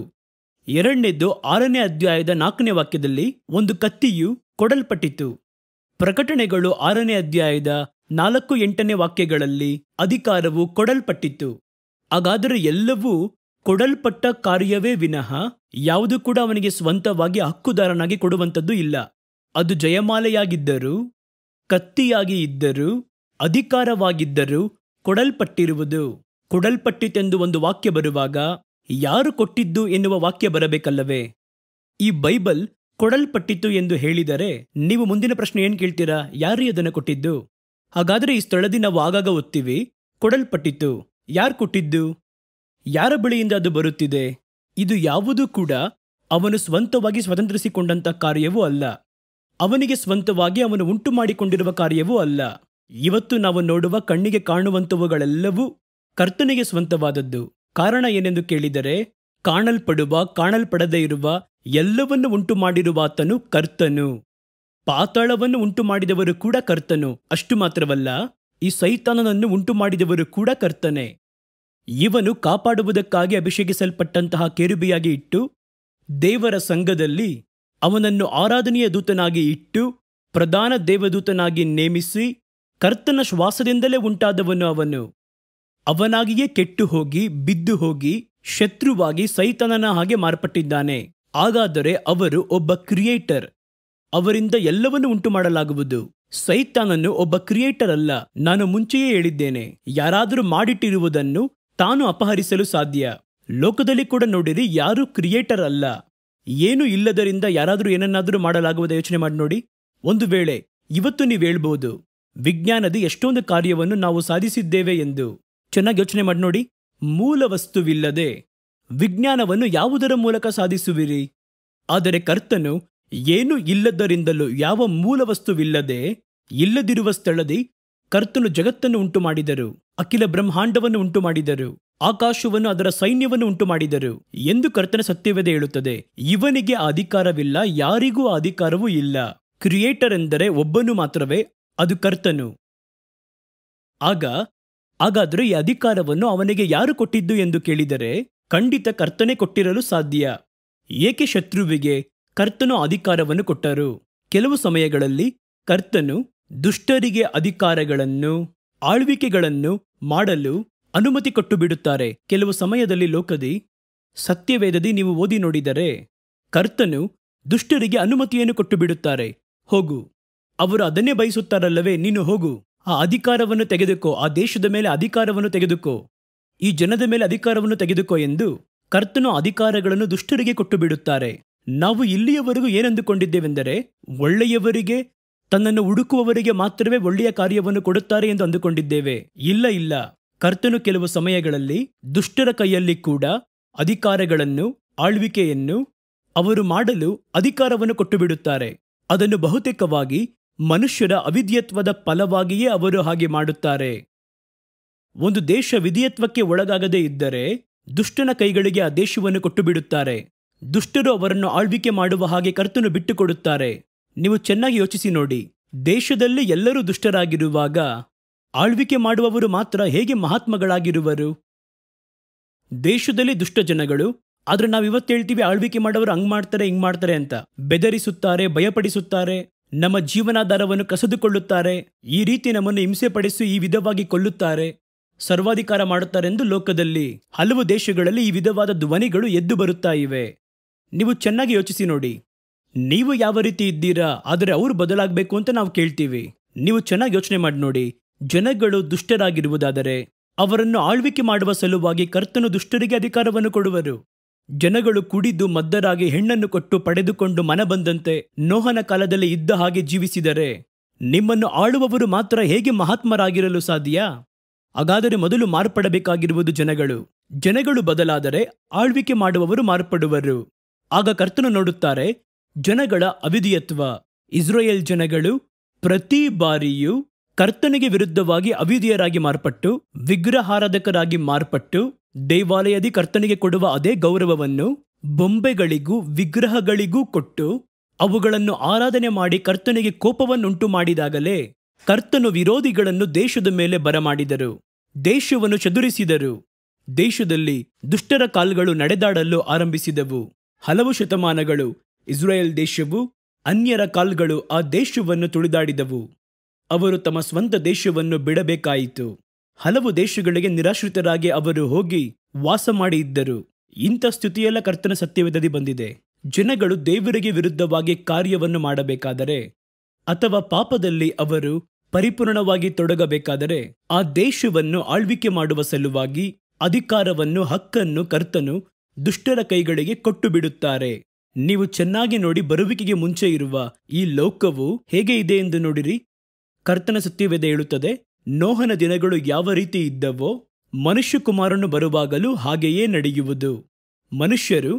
ಎರಡನೇದು ಆರನೇ ಅಧ್ಯಾಯದ ನಾಲ್ಕನೇ ವಾಕ್ಯದಲ್ಲಿ ಒಂದು ಕತ್ತಿಯು ಕೊಡಲ್ಪಟ್ಟಿತು ಪ್ರಕಟಣೆಗಳು ಆರನೇ ಅಧ್ಯಾಯದ ನಾಲ್ಕು ಎಂಟನೇ ವಾಕ್ಯಗಳಲ್ಲಿ ಅಧಿಕಾರವು ಕೊಡಲ್ಪಟ್ಟಿತ್ತು ಹಾಗಾದರೆ ಎಲ್ಲವೂ ಕೊಡಲ್ಪಟ್ಟ ಕಾರ್ಯವೇ ವಿನಃ ಯಾವುದು ಕೂಡ ಅವನಿಗೆ ಸ್ವಂತವಾಗಿ ಹಕ್ಕುದಾರನಾಗಿ ಕೊಡುವಂಥದ್ದು ಇಲ್ಲ ಅದು ಜಯಮಾಲೆಯಾಗಿದ್ದರೂ ಕತ್ತಿಯಾಗಿ ಇದ್ದರೂ ಅಧಿಕಾರವಾಗಿದ್ದರೂ ಕೊಡಲ್ಪಟ್ಟಿರುವುದು ಕೊಡಲ್ಪಟ್ಟಿತೆಂದು ಒಂದು ವಾಕ್ಯ ಬರುವಾಗ ಯಾರು ಕೊಟ್ಟಿದ್ದು ಎನ್ನುವ ವಾಕ್ಯ ಬರಬೇಕಲ್ಲವೇ ಈ ಬೈಬಲ್ ಕೊಡಲ್ಪಟ್ಟಿತು ಎಂದು ಹೇಳಿದರೆ ನೀವು ಮುಂದಿನ ಪ್ರಶ್ನೆ ಏನು ಕೇಳ್ತೀರಾ ಯಾರು ಅದನ್ನು ಕೊಟ್ಟಿದ್ದು ಹಾಗಾದರೆ ಈ ಸ್ಥಳದಿಂದ ನಾವು ಆಗಾಗ ಒತ್ತೀವಿ ಕೊಡಲ್ಪಟ್ಟಿತು ಯಾರು ಕೊಟ್ಟಿದ್ದು ಯಾರ ಬಳಿಯಿಂದ ಅದು ಬರುತ್ತಿದೆ ಇದು ಯಾವುದೂ ಕೂಡ ಅವನು ಸ್ವಂತವಾಗಿ ಸ್ವತಂತ್ರಿಸಿಕೊಂಡಂಥ ಕಾರ್ಯವೂ ಅಲ್ಲ ಅವನಿಗೆ ಸ್ವಂತವಾಗಿ ಅವನು ಉಂಟು ಮಾಡಿಕೊಂಡಿರುವ ಕಾರ್ಯವೂ ಅಲ್ಲ ಇವತ್ತು ನಾವು ನೋಡುವ ಕಣ್ಣಿಗೆ ಕಾಣುವಂಥವುಗಳೆಲ್ಲವೂ ಕರ್ತನಿಗೆ ಸ್ವಂತವಾದದ್ದು ಕಾರಣ ಏನೆಂದು ಕೇಳಿದರೆ ಕಾಣಲ್ಪಡುವ ಕಾಣಲ್ಪಡದೇ ಇರುವ ಎಲ್ಲವನ್ನು ಉಂಟು ಮಾಡಿರುವಾತನು ಕರ್ತನು ಪಾತಾಳವನ್ನು ಉಂಟು ಮಾಡಿದವರು ಕೂಡ ಕರ್ತನು ಅಷ್ಟು ಮಾತ್ರವಲ್ಲ ಈ ಸೈತಾನನನ್ನು ಉಂಟು ಮಾಡಿದವರು ಕೂಡ ಕರ್ತನೆ ಇವನು ಕಾಪಾಡುವುದಕ್ಕಾಗಿ ಅಭಿಷೇಕಿಸಲ್ಪಟ್ಟಂತಹ ಕೆರುಬಿಯಾಗಿ ಇಟ್ಟು ದೇವರ ಸಂಘದಲ್ಲಿ ಅವನನ್ನು ಆರಾಧನೆಯ ದೂತನಾಗಿ ಇಟ್ಟು ಪ್ರಧಾನ ದೇವದೂತನಾಗಿ ನೇಮಿಸಿ ಕರ್ತನ ಶ್ವಾಸದಿಂದಲೇ ಉಂಟಾದವನು ಅವನು ಅವನಾಗಿಯೇ ಕೆಟ್ಟು ಹೋಗಿ ಬಿದ್ದು ಹೋಗಿ ಶತ್ರುವಾಗಿ ಸೈತನನ ಹಾಗೆ ಮಾರ್ಪಟ್ಟಿದ್ದಾನೆ ಹಾಗಾದರೆ ಅವರು ಒಬ್ಬ ಕ್ರಿಯೇಟರ್ ಅವರಿಂದ ಎಲ್ಲವನ್ನೂ ಉಂಟು ಮಾಡಲಾಗುವುದು ಸೈತಾನನ್ನು ಒಬ್ಬ ಕ್ರಿಯೇಟರ್ ಅಲ್ಲ ನಾನು ಮುಂಚೆಯೇ ಹೇಳಿದ್ದೇನೆ ಯಾರಾದರೂ ಮಾಡಿಟ್ಟಿರುವುದನ್ನು ತಾನು ಅಪಹರಿಸಲು ಸಾಧ್ಯ ಲೋಕದಲ್ಲಿ ಕೂಡ ನೋಡಿರಿ ಯಾರೂ ಕ್ರಿಯೇಟರ್ ಅಲ್ಲ ಏನೂ ಇಲ್ಲದರಿಂದ ಯಾರಾದರೂ ಏನನ್ನಾದರೂ ಮಾಡಲಾಗುವುದು ಯೋಚನೆ ಮಾಡಿ ನೋಡಿ ಒಂದು ವೇಳೆ ಇವತ್ತು ನೀವು ಹೇಳ್ಬೋದು ವಿಜ್ಞಾನದ ಎಷ್ಟೊಂದು ಕಾರ್ಯವನ್ನು ನಾವು ಸಾಧಿಸಿದ್ದೇವೆ ಎಂದು ಚೆನ್ನಾಗಿ ಯೋಚನೆ ಮಾಡಿ ನೋಡಿ ಮೂಲ ವಸ್ತುವಿಲ್ಲದೆ ವಿಜ್ಞಾನವನ್ನು ಯಾವುದರ ಮೂಲಕ ಸಾಧಿಸುವಿರಿ ಆದರೆ ಕರ್ತನು ಏನೂ ಇಲ್ಲದರಿಂದಲೂ ಯಾವ ಮೂಲ ವಸ್ತುವಿಲ್ಲದೆ ಇಲ್ಲದಿರುವ ಸ್ಥಳದಿ ಕರ್ತನು ಜಗತ್ತನ್ನು ಉಂಟು ಮಾಡಿದರು ಅಖಿಲ ಬ್ರಹ್ಮಾಂಡವನ್ನು ಉಂಟು ಮಾಡಿದರು ಆಕಾಶವನ್ನು ಅದರ ಸೈನ್ಯವನ್ನು ಉಂಟು ಮಾಡಿದರು ಎಂದು ಕರ್ತನ ಸತ್ಯವೇದ ಹೇಳುತ್ತದೆ ಇವನಿಗೆ ಅಧಿಕಾರವಿಲ್ಲ ಯಾರಿಗೂ ಅಧಿಕಾರವೂ ಇಲ್ಲ ಕ್ರಿಯೇಟರ್ ಎಂದರೆ ಒಬ್ಬನು ಮಾತ್ರವೇ ಅದು ಕರ್ತನು ಆಗ ಹಾಗಾದರೆ ಈ ಅಧಿಕಾರವನ್ನು ಅವನಿಗೆ ಯಾರು ಕೊಟ್ಟಿದ್ದು ಎಂದು ಕೇಳಿದರೆ ಖಂಡಿತ ಕರ್ತನೆ ಕೊಟ್ಟಿರಲು ಸಾಧ್ಯ ಏಕೆ ಶತ್ರುವಿಗೆ ಕರ್ತನು ಅಧಿಕಾರವನ್ನು ಕೊಟ್ಟರು ಕೆಲವು ಸಮಯಗಳಲ್ಲಿ ಕರ್ತನು ದುಷ್ಟರಿಗೆ ಅಧಿಕಾರಗಳನ್ನು ಆಳ್ವಿಕೆಗಳನ್ನು ಮಾಡಲು ಅನುಮತಿ ಕೊಟ್ಟು ಬಿಡುತ್ತಾರೆ ಕೆಲವು ಸಮಯದಲ್ಲಿ ಲೋಕದಿ ಸತ್ಯವೇದದಿ ನೀವು ಓದಿ ನೋಡಿದರೆ ಕರ್ತನು ದುಷ್ಟರಿಗೆ ಅನುಮತಿಯನ್ನು ಕೊಟ್ಟು ಬಿಡುತ್ತಾರೆ ಹೋಗು ಅವರು ಅದನ್ನೇ ಬಯಸುತ್ತಾರಲ್ಲವೇ ನೀನು ಹೋಗು ಆ ಅಧಿಕಾರವನ್ನು ತೆಗೆದುಕೋ ಆ ದೇಶದ ಮೇಲೆ ಅಧಿಕಾರವನ್ನು ತೆಗೆದುಕೋ ಈ ಜನದ ಮೇಲೆ ಅಧಿಕಾರವನ್ನು ತೆಗೆದುಕೋ ಎಂದು ಕರ್ತನು ಅಧಿಕಾರಗಳನ್ನು ದುಷ್ಟರಿಗೆ ಕೊಟ್ಟು ಬಿಡುತ್ತಾರೆ ನಾವು ಇಲ್ಲಿಯವರೆಗೂ ಏನಂದುಕೊಂಡಿದ್ದೇವೆಂದರೆ ಒಳ್ಳೆಯವರಿಗೆ ತನ್ನನ್ನು ಹುಡುಕುವವರಿಗೆ ಮಾತ್ರವೇ ಒಳ್ಳೆಯ ಕಾರ್ಯವನ್ನು ಕೊಡುತ್ತಾರೆ ಎಂದು ಅಂದುಕೊಂಡಿದ್ದೇವೆ ಇಲ್ಲ ಇಲ್ಲ ಕರ್ತನು ಕೆಲವು ಸಮಯಗಳಲ್ಲಿ ದುಷ್ಟರ ಕೈಯಲ್ಲಿ ಕೂಡ ಅಧಿಕಾರಗಳನ್ನು ಆಳ್ವಿಕೆಯನ್ನು ಅವರು ಮಾಡಲು ಅಧಿಕಾರವನ್ನು ಕೊಟ್ಟು ಬಿಡುತ್ತಾರೆ ಅದನ್ನು ಬಹುತೇಕವಾಗಿ ಮನುಷ್ಯರ ಅವಿದ್ಯತ್ವದ ಫಲವಾಗಿಯೇ ಅವರು ಹಾಗೆ ಮಾಡುತ್ತಾರೆ ಒಂದು ದೇಶ ವಿಧಿಯತ್ವಕ್ಕೆ ಒಳಗಾಗದೇ ಇದ್ದರೆ ದುಷ್ಟನ ಕೈಗಳಿಗೆ ಆ ದೇಶವನ್ನು ಕೊಟ್ಟು ಬಿಡುತ್ತಾರೆ ದುಷ್ಟರು ಅವರನ್ನು ಆಳ್ವಿಕೆ ಮಾಡುವ ಹಾಗೆ ಕರ್ತನು ಬಿಟ್ಟುಕೊಡುತ್ತಾರೆ ನೀವು ಚೆನ್ನಾಗಿ ಯೋಚಿಸಿ ನೋಡಿ ದೇಶದಲ್ಲಿ ಎಲ್ಲರೂ ದುಷ್ಟರಾಗಿರುವಾಗ ಆಳ್ವಿಕೆ ಮಾಡುವವರು ಮಾತ್ರ ಹೇಗೆ ಮಹಾತ್ಮಗಳಾಗಿರುವರು ದೇಶದಲ್ಲಿ ದುಷ್ಟ ಜನಗಳು ಆದರೆ ನಾವು ಇವತ್ತು ಹೇಳ್ತೀವಿ ಆಳ್ವಿಕೆ ಮಾಡೋರು ಹಂಗ್ ಮಾಡ್ತಾರೆ ಹಿಂಗ್ ಮಾಡ್ತಾರೆ ಅಂತ ಬೆದರಿಸುತ್ತಾರೆ ಭಯಪಡಿಸುತ್ತಾರೆ ನಮ್ಮ ಜೀವನಾಧಾರವನ್ನು ಕಸದುಕೊಳ್ಳುತ್ತಾರೆ ಈ ರೀತಿ ನಮ್ಮನ್ನು ಹಿಂಸೆ ಪಡಿಸಿ ಈ ವಿಧವಾಗಿ ಕೊಲ್ಲುತ್ತಾರೆ ಸರ್ವಾಧಿಕಾರ ಮಾಡುತ್ತಾರೆಂದು ಲೋಕದಲ್ಲಿ ಹಲವು ದೇಶಗಳಲ್ಲಿ ಈ ವಿಧವಾದ ಧ್ವನಿಗಳು ಎದ್ದು ಬರುತ್ತಾ ಇವೆ ನೀವು ಚೆನ್ನಾಗಿ ಯೋಚಿಸಿ ನೋಡಿ ನೀವು ಯಾವ ರೀತಿ ಇದ್ದೀರಾ ಆದರೆ ಅವರು ಬದಲಾಗಬೇಕು ಅಂತ ನಾವು ಕೇಳ್ತೀವಿ ನೀವು ಚೆನ್ನಾಗಿ ಯೋಚನೆ ಮಾಡಿ ನೋಡಿ ಜನಗಳು ದುಷ್ಟರಾಗಿರುವುದಾದರೆ ಅವರನ್ನು ಆಳ್ವಿಕೆ ಮಾಡುವ ಸಲುವಾಗಿ ಕರ್ತನು ದುಷ್ಟರಿಗೆ ಅಧಿಕಾರವನ್ನು ಕೊಡುವರು ಜನಗಳು ಕುಡಿದು ಮದ್ದರಾಗಿ ಹೆಣ್ಣನ್ನು ಕೊಟ್ಟು ಪಡೆದುಕೊಂಡು ಮನ ಬಂದಂತೆ ನೋಹನ ಕಾಲದಲ್ಲಿ ಇದ್ದ ಹಾಗೆ ಜೀವಿಸಿದರೆ ನಿಮ್ಮನ್ನು ಆಳುವವರು ಮಾತ್ರ ಹೇಗೆ ಮಹಾತ್ಮರಾಗಿರಲು ಸಾಧ್ಯ ಹಾಗಾದರೆ ಮೊದಲು ಮಾರ್ಪಡಬೇಕಾಗಿರುವುದು ಜನಗಳು ಜನಗಳು ಬದಲಾದರೆ ಆಳ್ವಿಕೆ ಮಾಡುವವರು ಮಾರ್ಪಡುವರು ಆಗ ಕರ್ತನು ನೋಡುತ್ತಾರೆ ಜನಗಳ ಅವಿಧಿಯತ್ವ ಇಸ್ರೋಯೇಲ್ ಜನಗಳು ಪ್ರತಿ ಬಾರಿಯೂ ಕರ್ತನಿಗೆ ವಿರುದ್ಧವಾಗಿ ಅವಿಧಿಯರಾಗಿ ಮಾರ್ಪಟ್ಟು ವಿಗ್ರಹಾರಾಧಕರಾಗಿ ಮಾರ್ಪಟ್ಟು ದೇವಾಲಯದಿ ಕರ್ತನಿಗೆ ಕೊಡುವ ಅದೇ ಗೌರವವನ್ನು ಬೊಂಬೆಗಳಿಗೂ ವಿಗ್ರಹಗಳಿಗೂ ಕೊಟ್ಟು ಅವುಗಳನ್ನು ಆರಾಧನೆ ಮಾಡಿ ಕರ್ತನಿಗೆ ಕೋಪವನ್ನುಂಟು ಮಾಡಿದಾಗಲೇ ಕರ್ತನು ವಿರೋಧಿಗಳನ್ನು ದೇಶದ ಮೇಲೆ ಬರಮಾಡಿದರು ದೇಶವನ್ನು ಚದುರಿಸಿದರು ದೇಶದಲ್ಲಿ ದುಷ್ಟರ ಕಾಲ್ಗಳು ನಡೆದಾಡಲು ಆರಂಭಿಸಿದವು ಹಲವು ಶತಮಾನಗಳು ಇಸ್ರಾಯೇಲ್ ದೇಶವು ಅನ್ಯರ ಕಾಲ್ಗಳು ಆ ದೇಶವನ್ನು ತುಳಿದಾಡಿದವು ಅವರು ತಮ್ಮ ಸ್ವಂತ ದೇಶವನ್ನು ಬಿಡಬೇಕಾಯಿತು ಹಲವು ದೇಶಗಳಿಗೆ ನಿರಾಶ್ರಿತರಾಗಿ ಅವರು ಹೋಗಿ ವಾಸ ಮಾಡಿ ಇದ್ದರು ಇಂಥ ಸ್ಥಿತಿಯೆಲ್ಲ ಕರ್ತನ ಸತ್ಯವಿದದಿ ಬಂದಿದೆ ಜನಗಳು ದೇವರಿಗೆ ವಿರುದ್ಧವಾಗಿ ಕಾರ್ಯವನ್ನು ಮಾಡಬೇಕಾದರೆ ಅಥವಾ ಪಾಪದಲ್ಲಿ ಅವರು ಪರಿಪೂರ್ಣವಾಗಿ ತೊಡಗಬೇಕಾದರೆ ಆ ದೇಶವನ್ನು ಆಳ್ವಿಕೆ ಮಾಡುವ ಸಲುವಾಗಿ ಅಧಿಕಾರವನ್ನು ಹಕ್ಕನ್ನು ಕರ್ತನು ದುಷ್ಟರ ಕೈಗಳಿಗೆ ಕೊಟ್ಟು ಬಿಡುತ್ತಾರೆ ನೀವು ಚೆನ್ನಾಗಿ ನೋಡಿ ಬರುವಿಕೆಗೆ ಮುಂಚೆ ಇರುವ ಈ ಲೋಕವು ಹೇಗೆ ಇದೆ ಎಂದು ನೋಡಿರಿ ಕರ್ತನ ಸತ್ಯವೇದ ಹೇಳುತ್ತದೆ ನೋಹನ ದಿನಗಳು ಯಾವ ರೀತಿ ಇದ್ದವೋ ಮನುಷ್ಯಕುಮಾರನು ಬರುವಾಗಲೂ ಹಾಗೆಯೇ ನಡೆಯುವುದು ಮನುಷ್ಯರು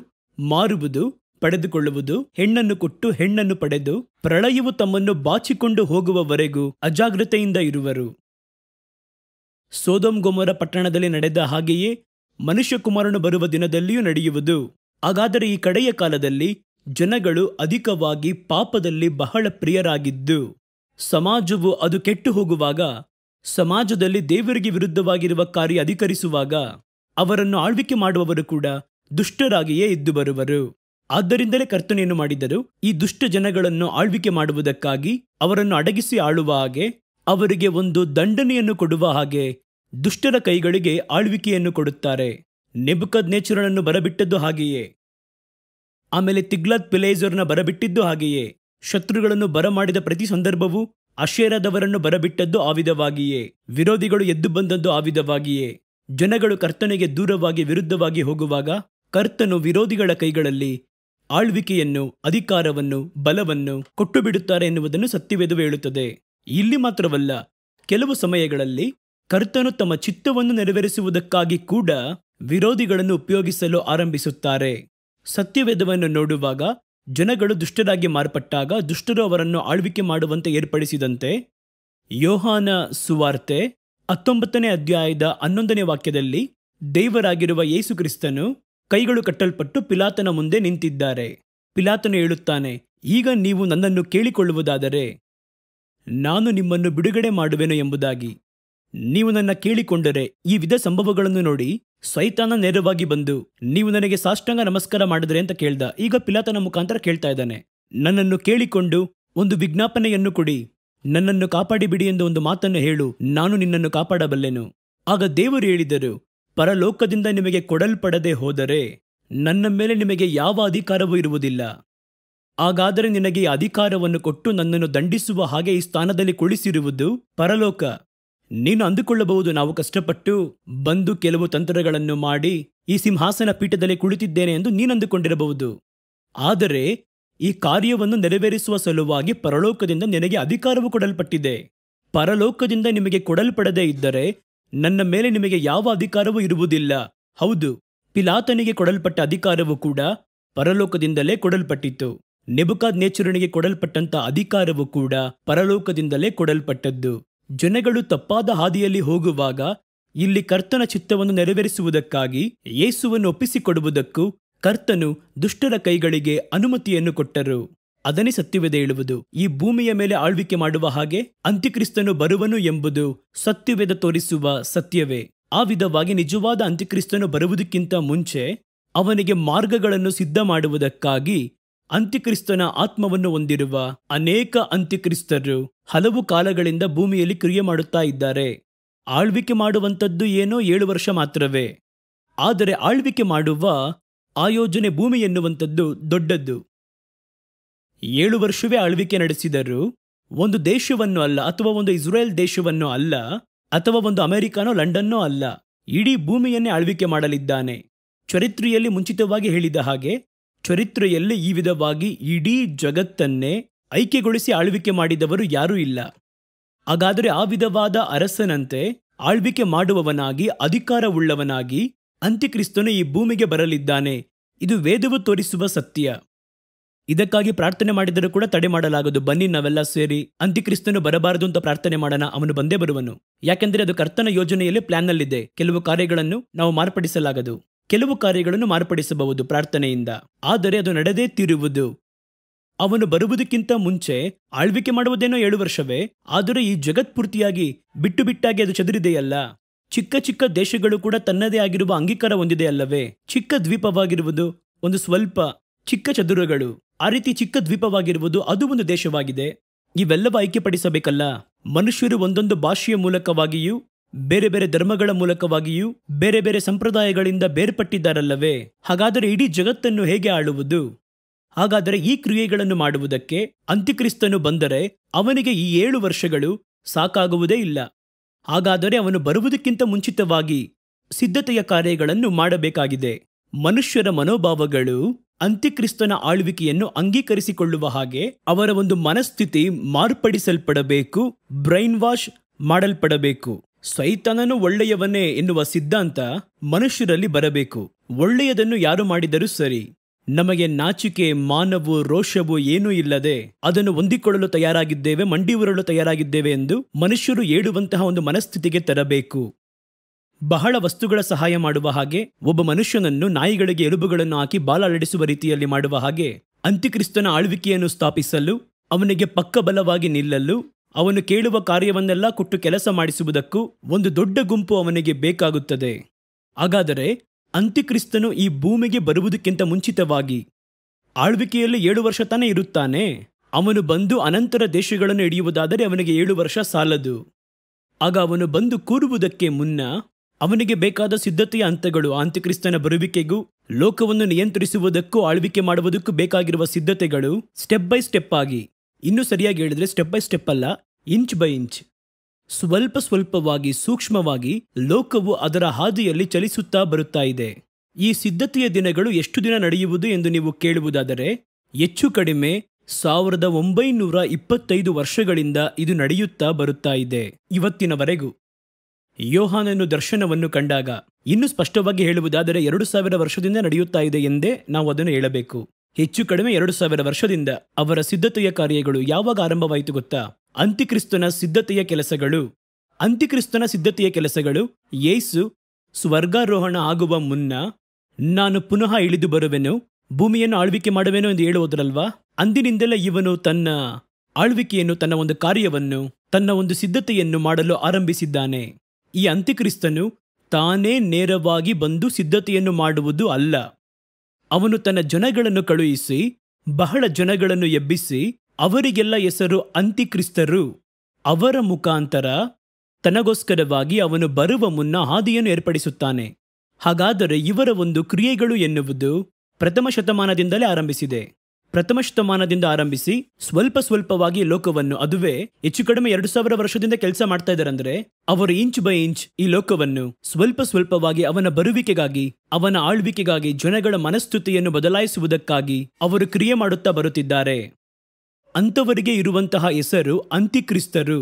ಮಾರುವುದು ಪಡೆದುಕೊಳ್ಳುವುದು ಹೆಣ್ಣನ್ನು ಕೊಟ್ಟು ಹೆಣ್ಣನ್ನು ಪಡೆದು ಪ್ರಳಯವು ತಮ್ಮನ್ನು ಬಾಚಿಕೊಂಡು ಹೋಗುವವರೆಗೂ ಅಜಾಗ್ರತೆಯಿಂದ ಇರುವರು ಸೋದೋಂಗೊಮರ ಪಟ್ಟಣದಲ್ಲಿ ನಡೆದ ಹಾಗೆಯೇ ಮನುಷ್ಯಕುಮಾರನು ಬರುವ ದಿನದಲ್ಲಿಯೂ ನಡೆಯುವುದು ಹಾಗಾದರೆ ಈ ಕಡೆಯ ಕಾಲದಲ್ಲಿ ಜನಗಳು ಅಧಿಕವಾಗಿ ಪಾಪದಲ್ಲಿ ಬಹಳ ಪ್ರಿಯರಾಗಿದ್ದು ಸಮಾಜವು ಅದು ಕೆಟ್ಟು ಹೋಗುವಾಗ ಸಮಾಜದಲ್ಲಿ ದೇವರಿಗೆ ವಿರುದ್ಧವಾಗಿರುವ ಕಾರ್ಯ ಅಧಿಕರಿಸುವಾಗ ಅವರನ್ನು ಆಳ್ವಿಕೆ ಮಾಡುವವರು ಕೂಡ ದುಷ್ಟರಾಗಿಯೇ ಇದ್ದು ಬರುವರು ಆದ್ದರಿಂದಲೇ ಕರ್ತನೆಯನ್ನು ಮಾಡಿದರು ಈ ದುಷ್ಟ ಜನಗಳನ್ನು ಆಳ್ವಿಕೆ ಮಾಡುವುದಕ್ಕಾಗಿ ಅವರನ್ನು ಅಡಗಿಸಿ ಆಳುವ ಹಾಗೆ ಅವರಿಗೆ ಒಂದು ದಂಡನೆಯನ್ನು ಕೊಡುವ ಹಾಗೆ ದುಷ್ಟರ ಕೈಗಳಿಗೆ ಆಳ್ವಿಕೆಯನ್ನು ಕೊಡುತ್ತಾರೆ ನೆಬುಕದ್ ನೇಚರನನ್ನು ಬರಬಿಟ್ಟದ್ದು ಹಾಗೆಯೇ ಆಮೇಲೆ ತಿಗ್ಲತ್ ಪಿಲೇಜರ್ನ ಬರಬಿಟ್ಟಿದ್ದು ಹಾಗೆಯೇ ಶತ್ರುಗಳನ್ನು ಬರಮಾಡಿದ ಪ್ರತಿ ಸಂದರ್ಭವೂ ಅಶೇರದವರನ್ನು ಬರಬಿಟ್ಟದ್ದು ಆವಿದವಾಗಿಯೇ ವಿರೋಧಿಗಳು ಎದ್ದು ಬಂದದ್ದು ಆವಿದವಾಗಿಯೇ ಜನಗಳು ಕರ್ತನಿಗೆ ದೂರವಾಗಿ ವಿರುದ್ಧವಾಗಿ ಹೋಗುವಾಗ ಕರ್ತನು ವಿರೋಧಿಗಳ ಕೈಗಳಲ್ಲಿ ಆಳ್ವಿಕೆಯನ್ನು ಅಧಿಕಾರವನ್ನು ಬಲವನ್ನು ಕೊಟ್ಟು ಬಿಡುತ್ತಾರೆ ಎನ್ನುವುದನ್ನು ಸತ್ಯವೇದವು ಹೇಳುತ್ತದೆ ಇಲ್ಲಿ ಮಾತ್ರವಲ್ಲ ಕೆಲವು ಸಮಯಗಳಲ್ಲಿ ಕರ್ತನು ತಮ್ಮ ಚಿತ್ತವನ್ನು ನೆರವೇರಿಸುವುದಕ್ಕಾಗಿ ಕೂಡ ವಿರೋಧಿಗಳನ್ನು ಉಪಯೋಗಿಸಲು ಆರಂಭಿಸುತ್ತಾರೆ ಸತ್ಯವೇದವನ್ನು ನೋಡುವಾಗ ಜನಗಳು ದುಷ್ಟರಾಗಿ ಮಾರ್ಪಟ್ಟಾಗ ದುಷ್ಟರು ಅವರನ್ನು ಆಳ್ವಿಕೆ ಮಾಡುವಂತೆ ಏರ್ಪಡಿಸಿದಂತೆ ಯೋಹಾನ ಸುವಾರ್ತೆ ಹತ್ತೊಂಬತ್ತನೇ ಅಧ್ಯಾಯದ ಹನ್ನೊಂದನೇ ವಾಕ್ಯದಲ್ಲಿ ದೇವರಾಗಿರುವ ಯೇಸುಕ್ರಿಸ್ತನು ಕೈಗಳು ಕಟ್ಟಲ್ಪಟ್ಟು ಪಿಲಾತನ ಮುಂದೆ ನಿಂತಿದ್ದಾರೆ ಪಿಲಾತನು ಹೇಳುತ್ತಾನೆ ಈಗ ನೀವು ನನ್ನನ್ನು ಕೇಳಿಕೊಳ್ಳುವುದಾದರೆ ನಾನು ನಿಮ್ಮನ್ನು ಬಿಡುಗಡೆ ಮಾಡುವೆನು ಎಂಬುದಾಗಿ ನೀವು ನನ್ನ ಕೇಳಿಕೊಂಡರೆ ಈ ವಿಧ ಸಂಭವಗಳನ್ನು ನೋಡಿ ಸ್ವೈತಾನ ನೆರವಾಗಿ ಬಂದು ನೀವು ನನಗೆ ಸಾಷ್ಟಾಂಗ ನಮಸ್ಕಾರ ಮಾಡಿದರೆ ಅಂತ ಕೇಳ್ದ ಈಗ ಪಿಲಾತನ ಮುಖಾಂತರ ಕೇಳ್ತಾ ಇದ್ದಾನೆ ನನ್ನನ್ನು ಕೇಳಿಕೊಂಡು ಒಂದು ವಿಜ್ಞಾಪನೆಯನ್ನು ಕೊಡಿ ನನ್ನನ್ನು ಕಾಪಾಡಿಬಿಡಿ ಎಂದು ಒಂದು ಮಾತನ್ನು ಹೇಳು ನಾನು ನಿನ್ನನ್ನು ಕಾಪಾಡಬಲ್ಲೆನು ಆಗ ದೇವರು ಹೇಳಿದರು ಪರಲೋಕದಿಂದ ನಿಮಗೆ ಕೊಡಲ್ಪಡದೆ ಹೋದರೆ ನನ್ನ ಮೇಲೆ ನಿಮಗೆ ಯಾವ ಅಧಿಕಾರವೂ ಇರುವುದಿಲ್ಲ ಹಾಗಾದರೆ ನಿನಗೆ ಅಧಿಕಾರವನ್ನು ಕೊಟ್ಟು ನನ್ನನ್ನು ದಂಡಿಸುವ ಹಾಗೆ ಈ ಸ್ಥಾನದಲ್ಲಿ ಕುಳಿಸಿರುವುದು ಪರಲೋಕ ನೀನು ಅಂದುಕೊಳ್ಳಬಹುದು ನಾವು ಕಷ್ಟಪಟ್ಟು ಬಂದು ಕೆಲವು ತಂತ್ರಗಳನ್ನು ಮಾಡಿ ಈ ಸಿಂಹಾಸನ ಪೀಠದಲ್ಲಿ ಕುಳಿತಿದ್ದೇನೆ ಎಂದು ನೀನಂದುಕೊಂಡಿರಬಹುದು ಆದರೆ ಈ ಕಾರ್ಯವನ್ನು ನೆರವೇರಿಸುವ ಸಲುವಾಗಿ ಪರಲೋಕದಿಂದ ನಿನಗೆ ಅಧಿಕಾರವೂ ಕೊಡಲ್ಪಟ್ಟಿದೆ ಪರಲೋಕದಿಂದ ನಿಮಗೆ ಕೊಡಲ್ಪಡದೇ ಇದ್ದರೆ ನನ್ನ ಮೇಲೆ ನಿಮಗೆ ಯಾವ ಅಧಿಕಾರವೂ ಇರುವುದಿಲ್ಲ ಹೌದು ಪಿಲಾತನಿಗೆ ಕೊಡಲ್ಪಟ್ಟ ಅಧಿಕಾರವೂ ಕೂಡ ಪರಲೋಕದಿಂದಲೇ ಕೊಡಲ್ಪಟ್ಟಿತು ನೆಬುಕಾದ್ ನೇಚುರನಿಗೆ ಕೊಡಲ್ಪಟ್ಟಂತ ಅಧಿಕಾರವೂ ಕೂಡ ಪರಲೋಕದಿಂದಲೇ ಕೊಡಲ್ಪಟ್ಟದ್ದು ಜನಗಳು ತಪ್ಪಾದ ಹಾದಿಯಲ್ಲಿ ಹೋಗುವಾಗ ಇಲ್ಲಿ ಕರ್ತನ ಚಿತ್ತವನ್ನು ನೆರವೇರಿಸುವುದಕ್ಕಾಗಿ ಯೇಸುವನ್ನು ಒಪ್ಪಿಸಿಕೊಡುವುದಕ್ಕೂ ಕರ್ತನು ದುಷ್ಟರ ಕೈಗಳಿಗೆ ಅನುಮತಿಯನ್ನು ಕೊಟ್ಟರು ಅದನ್ನೇ ಸತ್ಯವೇದ ಹೇಳುವುದು ಈ ಭೂಮಿಯ ಮೇಲೆ ಆಳ್ವಿಕೆ ಮಾಡುವ ಹಾಗೆ ಅಂತ್ಯಕ್ರಿಸ್ತನು ಬರುವನು ಎಂಬುದು ಸತ್ಯವೇದ ತೋರಿಸುವ ಸತ್ಯವೇ ಆ ವಿಧವಾಗಿ ನಿಜವಾದ ಅಂತ್ಯಕ್ರಿಸ್ತನು ಬರುವುದಕ್ಕಿಂತ ಮುಂಚೆ ಅವನಿಗೆ ಮಾರ್ಗಗಳನ್ನು ಸಿದ್ಧ ಮಾಡುವುದಕ್ಕಾಗಿ ಅಂತ್ಯಕ್ರಿಸ್ತನ ಆತ್ಮವನ್ನು ಹೊಂದಿರುವ ಅನೇಕ ಅಂತ್ಯಕ್ರಿಸ್ತರು ಹಲವು ಕಾಲಗಳಿಂದ ಭೂಮಿಯಲ್ಲಿ ಕ್ರಿಯೆ ಮಾಡುತ್ತಾ ಇದ್ದಾರೆ ಆಳ್ವಿಕೆ ಮಾಡುವಂಥದ್ದು ಏನೋ ಏಳು ವರ್ಷ ಮಾತ್ರವೇ ಆದರೆ ಆಳ್ವಿಕೆ ಮಾಡುವ ಆಯೋಜನೆ ಭೂಮಿ ಎನ್ನುವಂಥದ್ದು ದೊಡ್ಡದ್ದು ಏಳು ವರ್ಷವೇ ಆಳ್ವಿಕೆ ನಡೆಸಿದರು ಒಂದು ದೇಶವನ್ನು ಅಲ್ಲ ಅಥವಾ ಒಂದು ಇಸ್ರೇಲ್ ದೇಶವನ್ನು ಅಲ್ಲ ಅಥವಾ ಒಂದು ಅಮೆರಿಕಾನೋ ಲಂಡನ್ನೋ ಅಲ್ಲ ಇಡೀ ಭೂಮಿಯನ್ನೇ ಆಳ್ವಿಕೆ ಮಾಡಲಿದ್ದಾನೆ ಚರಿತ್ರೆಯಲ್ಲಿ ಮುಂಚಿತವಾಗಿ ಹೇಳಿದ ಹಾಗೆ ಚರಿತ್ರೆಯಲ್ಲಿ ಈ ವಿಧವಾಗಿ ಇಡೀ ಜಗತ್ತನ್ನೇ ಐಕ್ಯಗೊಳಿಸಿ ಆಳ್ವಿಕೆ ಮಾಡಿದವರು ಯಾರೂ ಇಲ್ಲ ಹಾಗಾದರೆ ಆ ವಿಧವಾದ ಅರಸನಂತೆ ಆಳ್ವಿಕೆ ಮಾಡುವವನಾಗಿ ಅಧಿಕಾರವುಳ್ಳವನಾಗಿ ಅಂತ್ಯಕ್ರಿಸ್ತನು ಈ ಭೂಮಿಗೆ ಬರಲಿದ್ದಾನೆ ಇದು ವೇದವು ತೋರಿಸುವ ಸತ್ಯ ಇದಕ್ಕಾಗಿ ಪ್ರಾರ್ಥನೆ ಮಾಡಿದರೂ ಕೂಡ ತಡೆ ಮಾಡಲಾಗದು ಬನ್ನಿ ನಾವೆಲ್ಲ ಸೇರಿ ಅಂತಿಕ್ರಿಸ್ತನು ಬರಬಾರದು ಅಂತ ಪ್ರಾರ್ಥನೆ ಮಾಡೋಣ ಅವನು ಬಂದೇ ಬರುವನು ಯಾಕೆಂದರೆ ಅದು ಕರ್ತನ ಯೋಜನೆಯಲ್ಲಿ ಪ್ಲಾನ್ನಲ್ಲಿದೆ ಕೆಲವು ಕಾರ್ಯಗಳನ್ನು ನಾವು ಮಾರ್ಪಡಿಸಲಾಗದು ಕೆಲವು ಕಾರ್ಯಗಳನ್ನು ಮಾರ್ಪಡಿಸಬಹುದು ಪ್ರಾರ್ಥನೆಯಿಂದ ಆದರೆ ಅದು ನಡೆದೇ ತೀರುವುದು ಅವನು ಬರುವುದಕ್ಕಿಂತ ಮುಂಚೆ ಆಳ್ವಿಕೆ ಮಾಡುವುದೇನೋ ಏಳು ವರ್ಷವೇ ಆದರೆ ಈ ಜಗತ್ಪೂರ್ತಿಯಾಗಿ ಬಿಟ್ಟು ಬಿಟ್ಟಾಗಿ ಅದು ಚದುರಿದೆಯಲ್ಲ ಚಿಕ್ಕ ಚಿಕ್ಕ ದೇಶಗಳು ಕೂಡ ತನ್ನದೇ ಆಗಿರುವ ಅಂಗೀಕಾರ ಹೊಂದಿದೆ ಅಲ್ಲವೇ ಚಿಕ್ಕ ದ್ವೀಪವಾಗಿರುವುದು ಒಂದು ಸ್ವಲ್ಪ ಚಿಕ್ಕ ಚದುರಗಳು ಆ ರೀತಿ ಚಿಕ್ಕ ದ್ವೀಪವಾಗಿರುವುದು ಅದು ಒಂದು ದೇಶವಾಗಿದೆ ಇವೆಲ್ಲವ ಐಕ್ಯಪಡಿಸಬೇಕಲ್ಲ ಮನುಷ್ಯರು ಒಂದೊಂದು ಭಾಷೆಯ ಮೂಲಕವಾಗಿಯೂ ಬೇರೆ ಬೇರೆ ಧರ್ಮಗಳ ಮೂಲಕವಾಗಿಯೂ ಬೇರೆ ಬೇರೆ ಸಂಪ್ರದಾಯಗಳಿಂದ ಬೇರ್ಪಟ್ಟಿದ್ದಾರಲ್ಲವೇ ಹಾಗಾದರೆ ಇಡೀ ಜಗತ್ತನ್ನು ಹೇಗೆ ಆಳುವುದು ಹಾಗಾದರೆ ಈ ಕ್ರಿಯೆಗಳನ್ನು ಮಾಡುವುದಕ್ಕೆ ಅಂತ್ಯಕ್ರಿಸ್ತನು ಬಂದರೆ ಅವನಿಗೆ ಈ ಏಳು ವರ್ಷಗಳು ಸಾಕಾಗುವುದೇ ಇಲ್ಲ ಹಾಗಾದರೆ ಅವನು ಬರುವುದಕ್ಕಿಂತ ಮುಂಚಿತವಾಗಿ ಸಿದ್ಧತೆಯ ಕಾರ್ಯಗಳನ್ನು ಮಾಡಬೇಕಾಗಿದೆ ಮನುಷ್ಯರ ಮನೋಭಾವಗಳು ಅಂತ್ಯಕ್ರಿಸ್ತನ ಆಳ್ವಿಕೆಯನ್ನು ಅಂಗೀಕರಿಸಿಕೊಳ್ಳುವ ಹಾಗೆ ಅವರ ಒಂದು ಮನಸ್ಥಿತಿ ಮಾರ್ಪಡಿಸಲ್ಪಡಬೇಕು ಬ್ರೈನ್ ವಾಶ್ ಮಾಡಲ್ಪಡಬೇಕು ಸೈತನನು ಒಳ್ಳೆಯವನೇ ಎನ್ನುವ ಸಿದ್ಧಾಂತ ಮನುಷ್ಯರಲ್ಲಿ ಬರಬೇಕು ಒಳ್ಳೆಯದನ್ನು ಯಾರು ಮಾಡಿದರೂ ಸರಿ ನಮಗೆ ನಾಚಿಕೆ ಮಾನವು ರೋಷವು ಏನೂ ಇಲ್ಲದೆ ಅದನ್ನು ಹೊಂದಿಕೊಳ್ಳಲು ತಯಾರಾಗಿದ್ದೇವೆ ಮಂಡಿ ಉರಲು ತಯಾರಾಗಿದ್ದೇವೆ ಎಂದು ಮನುಷ್ಯರು ಏಡುವಂತಹ ಒಂದು ಮನಸ್ಥಿತಿಗೆ ತರಬೇಕು ಬಹಳ ವಸ್ತುಗಳ ಸಹಾಯ ಮಾಡುವ ಹಾಗೆ ಒಬ್ಬ ಮನುಷ್ಯನನ್ನು ನಾಯಿಗಳಿಗೆ ಎಲುಬುಗಳನ್ನು ಹಾಕಿ ಬಾಲಾಡಿಸುವ ರೀತಿಯಲ್ಲಿ ಮಾಡುವ ಹಾಗೆ ಅಂತಿಕ್ರಿಸ್ತನ ಆಳ್ವಿಕೆಯನ್ನು ಸ್ಥಾಪಿಸಲು ಅವನಿಗೆ ಪಕ್ಕಬಲವಾಗಿ ನಿಲ್ಲಲು ಅವನು ಕೇಳುವ ಕಾರ್ಯವನ್ನೆಲ್ಲ ಕೊಟ್ಟು ಕೆಲಸ ಮಾಡಿಸುವುದಕ್ಕೂ ಒಂದು ದೊಡ್ಡ ಗುಂಪು ಅವನಿಗೆ ಬೇಕಾಗುತ್ತದೆ ಹಾಗಾದರೆ ಅಂತಿಕ್ರಿಸ್ತನು ಈ ಭೂಮಿಗೆ ಬರುವುದಕ್ಕಿಂತ ಮುಂಚಿತವಾಗಿ ಆಳ್ವಿಕೆಯಲ್ಲಿ ಏಳು ವರ್ಷ ತಾನೇ ಇರುತ್ತಾನೆ ಅವನು ಬಂದು ಅನಂತರ ದೇಶಗಳನ್ನು ಹಿಡಿಯುವುದಾದರೆ ಅವನಿಗೆ ಏಳು ವರ್ಷ ಸಾಲದು ಆಗ ಅವನು ಬಂದು ಕೂರುವುದಕ್ಕೆ ಮುನ್ನ ಅವನಿಗೆ ಬೇಕಾದ ಸಿದ್ಧತೆಯ ಹಂತಗಳು ಅಂತ್ಯಕ್ರಿಸ್ತನ ಬರುವಿಕೆಗೂ ಲೋಕವನ್ನು ನಿಯಂತ್ರಿಸುವುದಕ್ಕೂ ಆಳ್ವಿಕೆ ಮಾಡುವುದಕ್ಕೂ ಬೇಕಾಗಿರುವ ಸಿದ್ಧತೆಗಳು ಸ್ಟೆಪ್ ಬೈ ಸ್ಟೆಪ್ ಆಗಿ ಇನ್ನೂ ಸರಿಯಾಗಿ ಹೇಳಿದ್ರೆ ಸ್ಟೆಪ್ ಬೈ ಸ್ಟೆಪ್ ಅಲ್ಲ ಇಂಚ್ ಬೈ ಇಂಚ್ ಸ್ವಲ್ಪ ಸ್ವಲ್ಪವಾಗಿ ಸೂಕ್ಷ್ಮವಾಗಿ ಲೋಕವು ಅದರ ಹಾದಿಯಲ್ಲಿ ಚಲಿಸುತ್ತಾ ಬರುತ್ತಾ ಇದೆ ಈ ಸಿದ್ಧತೆಯ ದಿನಗಳು ಎಷ್ಟು ದಿನ ನಡೆಯುವುದು ಎಂದು ನೀವು ಕೇಳುವುದಾದರೆ ಹೆಚ್ಚು ಕಡಿಮೆ ಸಾವಿರದ ಒಂಬೈನೂರ ಇಪ್ಪತ್ತೈದು ವರ್ಷಗಳಿಂದ ಇದು ನಡೆಯುತ್ತಾ ಬರುತ್ತಾ ಇದೆ ಇವತ್ತಿನವರೆಗೂ ಯೋಹಾನನು ದರ್ಶನವನ್ನು ಕಂಡಾಗ ಇನ್ನೂ ಸ್ಪಷ್ಟವಾಗಿ ಹೇಳುವುದಾದರೆ ಎರಡು ಸಾವಿರ ವರ್ಷದಿಂದ ನಡೆಯುತ್ತಾ ಇದೆ ಎಂದೇ ನಾವು ಅದನ್ನು ಹೇಳಬೇಕು ಹೆಚ್ಚು ಕಡಿಮೆ ಎರಡು ಸಾವಿರ ವರ್ಷದಿಂದ ಅವರ ಸಿದ್ಧತೆಯ ಕಾರ್ಯಗಳು ಯಾವಾಗ ಆರಂಭವಾಯಿತು ಗೊತ್ತಾ ಅಂತಿಕ್ರಿಸ್ತನ ಸಿದ್ಧತೆಯ ಕೆಲಸಗಳು ಅಂತಿಕ್ರಿಸ್ತನ ಸಿದ್ಧತೆಯ ಕೆಲಸಗಳು ಯೇಸು ಸ್ವರ್ಗಾರೋಹಣ ಆಗುವ ಮುನ್ನ ನಾನು ಪುನಃ ಇಳಿದು ಬರುವೆನು ಭೂಮಿಯನ್ನು ಆಳ್ವಿಕೆ ಮಾಡುವೆನು ಎಂದು ಹೇಳುವುದರಲ್ವಾ ಅಂದಿನಿಂದಲೇ ಇವನು ತನ್ನ ಆಳ್ವಿಕೆಯನ್ನು ತನ್ನ ಒಂದು ಕಾರ್ಯವನ್ನು ತನ್ನ ಒಂದು ಸಿದ್ಧತೆಯನ್ನು ಮಾಡಲು ಆರಂಭಿಸಿದ್ದಾನೆ ಈ ಅಂತ್ಯಕ್ರಿಸ್ತನು ತಾನೇ ನೇರವಾಗಿ ಬಂದು ಸಿದ್ಧತೆಯನ್ನು ಮಾಡುವುದು ಅಲ್ಲ ಅವನು ತನ್ನ ಜನಗಳನ್ನು ಕಳುಹಿಸಿ ಬಹಳ ಜನಗಳನ್ನು ಎಬ್ಬಿಸಿ ಅವರಿಗೆಲ್ಲ ಹೆಸರು ಅಂತಿಕ್ರಿಸ್ತರು ಅವರ ಮುಖಾಂತರ ತನಗೋಸ್ಕರವಾಗಿ ಅವನು ಬರುವ ಮುನ್ನ ಹಾದಿಯನ್ನು ಏರ್ಪಡಿಸುತ್ತಾನೆ ಹಾಗಾದರೆ ಇವರ ಒಂದು ಕ್ರಿಯೆಗಳು ಎನ್ನುವುದು ಪ್ರಥಮ ಶತಮಾನದಿಂದಲೇ ಆರಂಭಿಸಿದೆ ಪ್ರಥಮ ಶತಮಾನದಿಂದ ಆರಂಭಿಸಿ ಸ್ವಲ್ಪ ಸ್ವಲ್ಪವಾಗಿ ಲೋಕವನ್ನು ಅದುವೇ ಹೆಚ್ಚು ಕಡಿಮೆ ಎರಡು ಸಾವಿರ ವರ್ಷದಿಂದ ಕೆಲಸ ಮಾಡ್ತಾ ಅಂದ್ರೆ ಅವರು ಇಂಚ್ ಬೈ ಇಂಚ್ ಈ ಲೋಕವನ್ನು ಸ್ವಲ್ಪ ಸ್ವಲ್ಪವಾಗಿ ಅವನ ಬರುವಿಕೆಗಾಗಿ ಅವನ ಆಳ್ವಿಕೆಗಾಗಿ ಜನಗಳ ಮನಸ್ಥಿತಿಯನ್ನು ಬದಲಾಯಿಸುವುದಕ್ಕಾಗಿ ಅವರು ಕ್ರಿಯೆ ಮಾಡುತ್ತಾ ಬರುತ್ತಿದ್ದಾರೆ ಅಂಥವರಿಗೆ ಇರುವಂತಹ ಹೆಸರು ಅಂತಿಕ್ರಿಸ್ತರು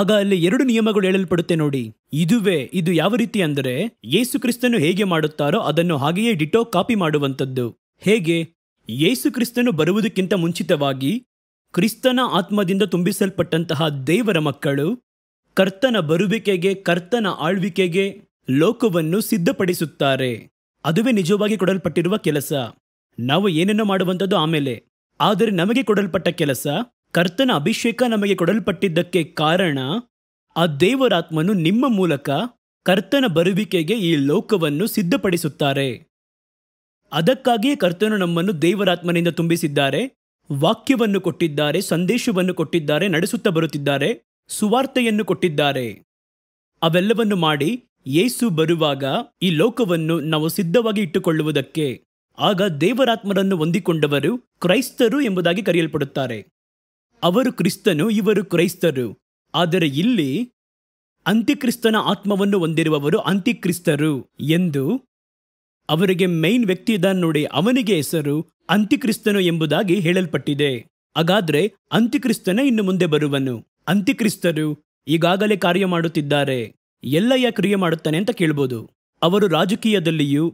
ಆಗ ಅಲ್ಲಿ ಎರಡು ನಿಯಮಗಳು ಹೇಳಲ್ಪಡುತ್ತೆ ನೋಡಿ ಇದುವೇ ಇದು ಯಾವ ರೀತಿ ಅಂದರೆ ಯೇಸು ಕ್ರಿಸ್ತನು ಹೇಗೆ ಮಾಡುತ್ತಾರೋ ಅದನ್ನು ಹಾಗೆಯೇ ಡಿಟೋ ಕಾಪಿ ಮಾಡುವಂಥದ್ದು ಹೇಗೆ ಯೇಸು ಕ್ರಿಸ್ತನು ಬರುವುದಕ್ಕಿಂತ ಮುಂಚಿತವಾಗಿ ಕ್ರಿಸ್ತನ ಆತ್ಮದಿಂದ ತುಂಬಿಸಲ್ಪಟ್ಟಂತಹ ದೇವರ ಮಕ್ಕಳು ಕರ್ತನ ಬರುವಿಕೆಗೆ ಕರ್ತನ ಆಳ್ವಿಕೆಗೆ ಲೋಕವನ್ನು ಸಿದ್ಧಪಡಿಸುತ್ತಾರೆ ಅದುವೇ ನಿಜವಾಗಿ ಕೊಡಲ್ಪಟ್ಟಿರುವ ಕೆಲಸ ನಾವು ಏನನ್ನು ಮಾಡುವಂಥದ್ದು ಆಮೇಲೆ ಆದರೆ ನಮಗೆ ಕೊಡಲ್ಪಟ್ಟ ಕೆಲಸ ಕರ್ತನ ಅಭಿಷೇಕ ನಮಗೆ ಕೊಡಲ್ಪಟ್ಟಿದ್ದಕ್ಕೆ ಕಾರಣ ಆ ದೇವರಾತ್ಮನು ನಿಮ್ಮ ಮೂಲಕ ಕರ್ತನ ಬರುವಿಕೆಗೆ ಈ ಲೋಕವನ್ನು ಸಿದ್ಧಪಡಿಸುತ್ತಾರೆ ಅದಕ್ಕಾಗಿಯೇ ಕರ್ತನು ನಮ್ಮನ್ನು ದೇವರಾತ್ಮನಿಂದ ತುಂಬಿಸಿದ್ದಾರೆ ವಾಕ್ಯವನ್ನು ಕೊಟ್ಟಿದ್ದಾರೆ ಸಂದೇಶವನ್ನು ಕೊಟ್ಟಿದ್ದಾರೆ ನಡೆಸುತ್ತಾ ಬರುತ್ತಿದ್ದಾರೆ ಸುವಾರ್ತೆಯನ್ನು ಕೊಟ್ಟಿದ್ದಾರೆ ಅವೆಲ್ಲವನ್ನು ಮಾಡಿ ಯೇಸು ಬರುವಾಗ ಈ ಲೋಕವನ್ನು ನಾವು ಸಿದ್ಧವಾಗಿ ಇಟ್ಟುಕೊಳ್ಳುವುದಕ್ಕೆ ಆಗ ದೇವರಾತ್ಮರನ್ನು ಹೊಂದಿಕೊಂಡವರು ಕ್ರೈಸ್ತರು ಎಂಬುದಾಗಿ ಕರೆಯಲ್ಪಡುತ್ತಾರೆ ಅವರು ಕ್ರಿಸ್ತನು ಇವರು ಕ್ರೈಸ್ತರು ಆದರೆ ಇಲ್ಲಿ ಅಂತಿಕ್ರಿಸ್ತನ ಆತ್ಮವನ್ನು ಹೊಂದಿರುವವರು ಅಂತಿಕ್ರಿಸ್ತರು ಎಂದು ಅವರಿಗೆ ಮೈನ್ ವ್ಯಕ್ತಿ ಇದ್ದಾನೆ ನೋಡಿ ಅವನಿಗೆ ಹೆಸರು ಅಂತಿಕ್ರಿಸ್ತನು ಎಂಬುದಾಗಿ ಹೇಳಲ್ಪಟ್ಟಿದೆ ಹಾಗಾದ್ರೆ ಅಂತಿಕ್ರಿಸ್ತನ ಇನ್ನು ಮುಂದೆ ಬರುವನು ಅಂತಿಕ್ರಿಸ್ತರು ಈಗಾಗಲೇ ಕಾರ್ಯ ಮಾಡುತ್ತಿದ್ದಾರೆ ಎಲ್ಲಯ್ಯ ಕ್ರಿಯೆ ಮಾಡುತ್ತಾನೆ ಅಂತ ಕೇಳ್ಬೋದು ಅವರು ರಾಜಕೀಯದಲ್ಲಿಯೂ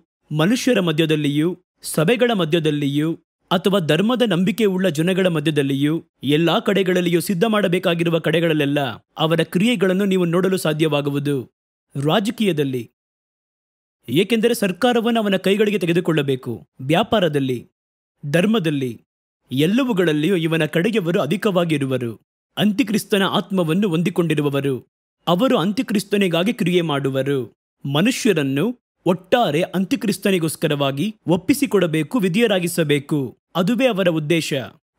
ಮನುಷ್ಯರ ಮಧ್ಯದಲ್ಲಿಯೂ ಸಭೆಗಳ ಮಧ್ಯದಲ್ಲಿಯೂ ಅಥವಾ ಧರ್ಮದ ನಂಬಿಕೆ ಉಳ್ಳ ಜನಗಳ ಮಧ್ಯದಲ್ಲಿಯೂ ಎಲ್ಲಾ ಕಡೆಗಳಲ್ಲಿಯೂ ಸಿದ್ಧ ಮಾಡಬೇಕಾಗಿರುವ ಕಡೆಗಳಲ್ಲೆಲ್ಲ ಅವರ ಕ್ರಿಯೆಗಳನ್ನು ನೀವು ನೋಡಲು ಸಾಧ್ಯವಾಗುವುದು ರಾಜಕೀಯದಲ್ಲಿ ಏಕೆಂದರೆ ಸರ್ಕಾರವನ್ನು ಅವನ ಕೈಗಳಿಗೆ ತೆಗೆದುಕೊಳ್ಳಬೇಕು ವ್ಯಾಪಾರದಲ್ಲಿ ಧರ್ಮದಲ್ಲಿ ಎಲ್ಲವುಗಳಲ್ಲಿಯೂ ಇವನ ಕಡೆಯವರು ಅಧಿಕವಾಗಿರುವರು ಅಂತಿಕ್ರಿಸ್ತನ ಆತ್ಮವನ್ನು ಹೊಂದಿಕೊಂಡಿರುವವರು ಅವರು ಅಂತ್ಯಕ್ರಿಸ್ತನಿಗಾಗಿ ಕ್ರಿಯೆ ಮಾಡುವರು ಮನುಷ್ಯರನ್ನು ಒಟ್ಟಾರೆ ಅಂತ್ಯಕ್ರಿಸ್ತನಿಗೋಸ್ಕರವಾಗಿ ಒಪ್ಪಿಸಿಕೊಡಬೇಕು ವಿಧಿಯರಾಗಿಸಬೇಕು ಅದುವೇ ಅವರ ಉದ್ದೇಶ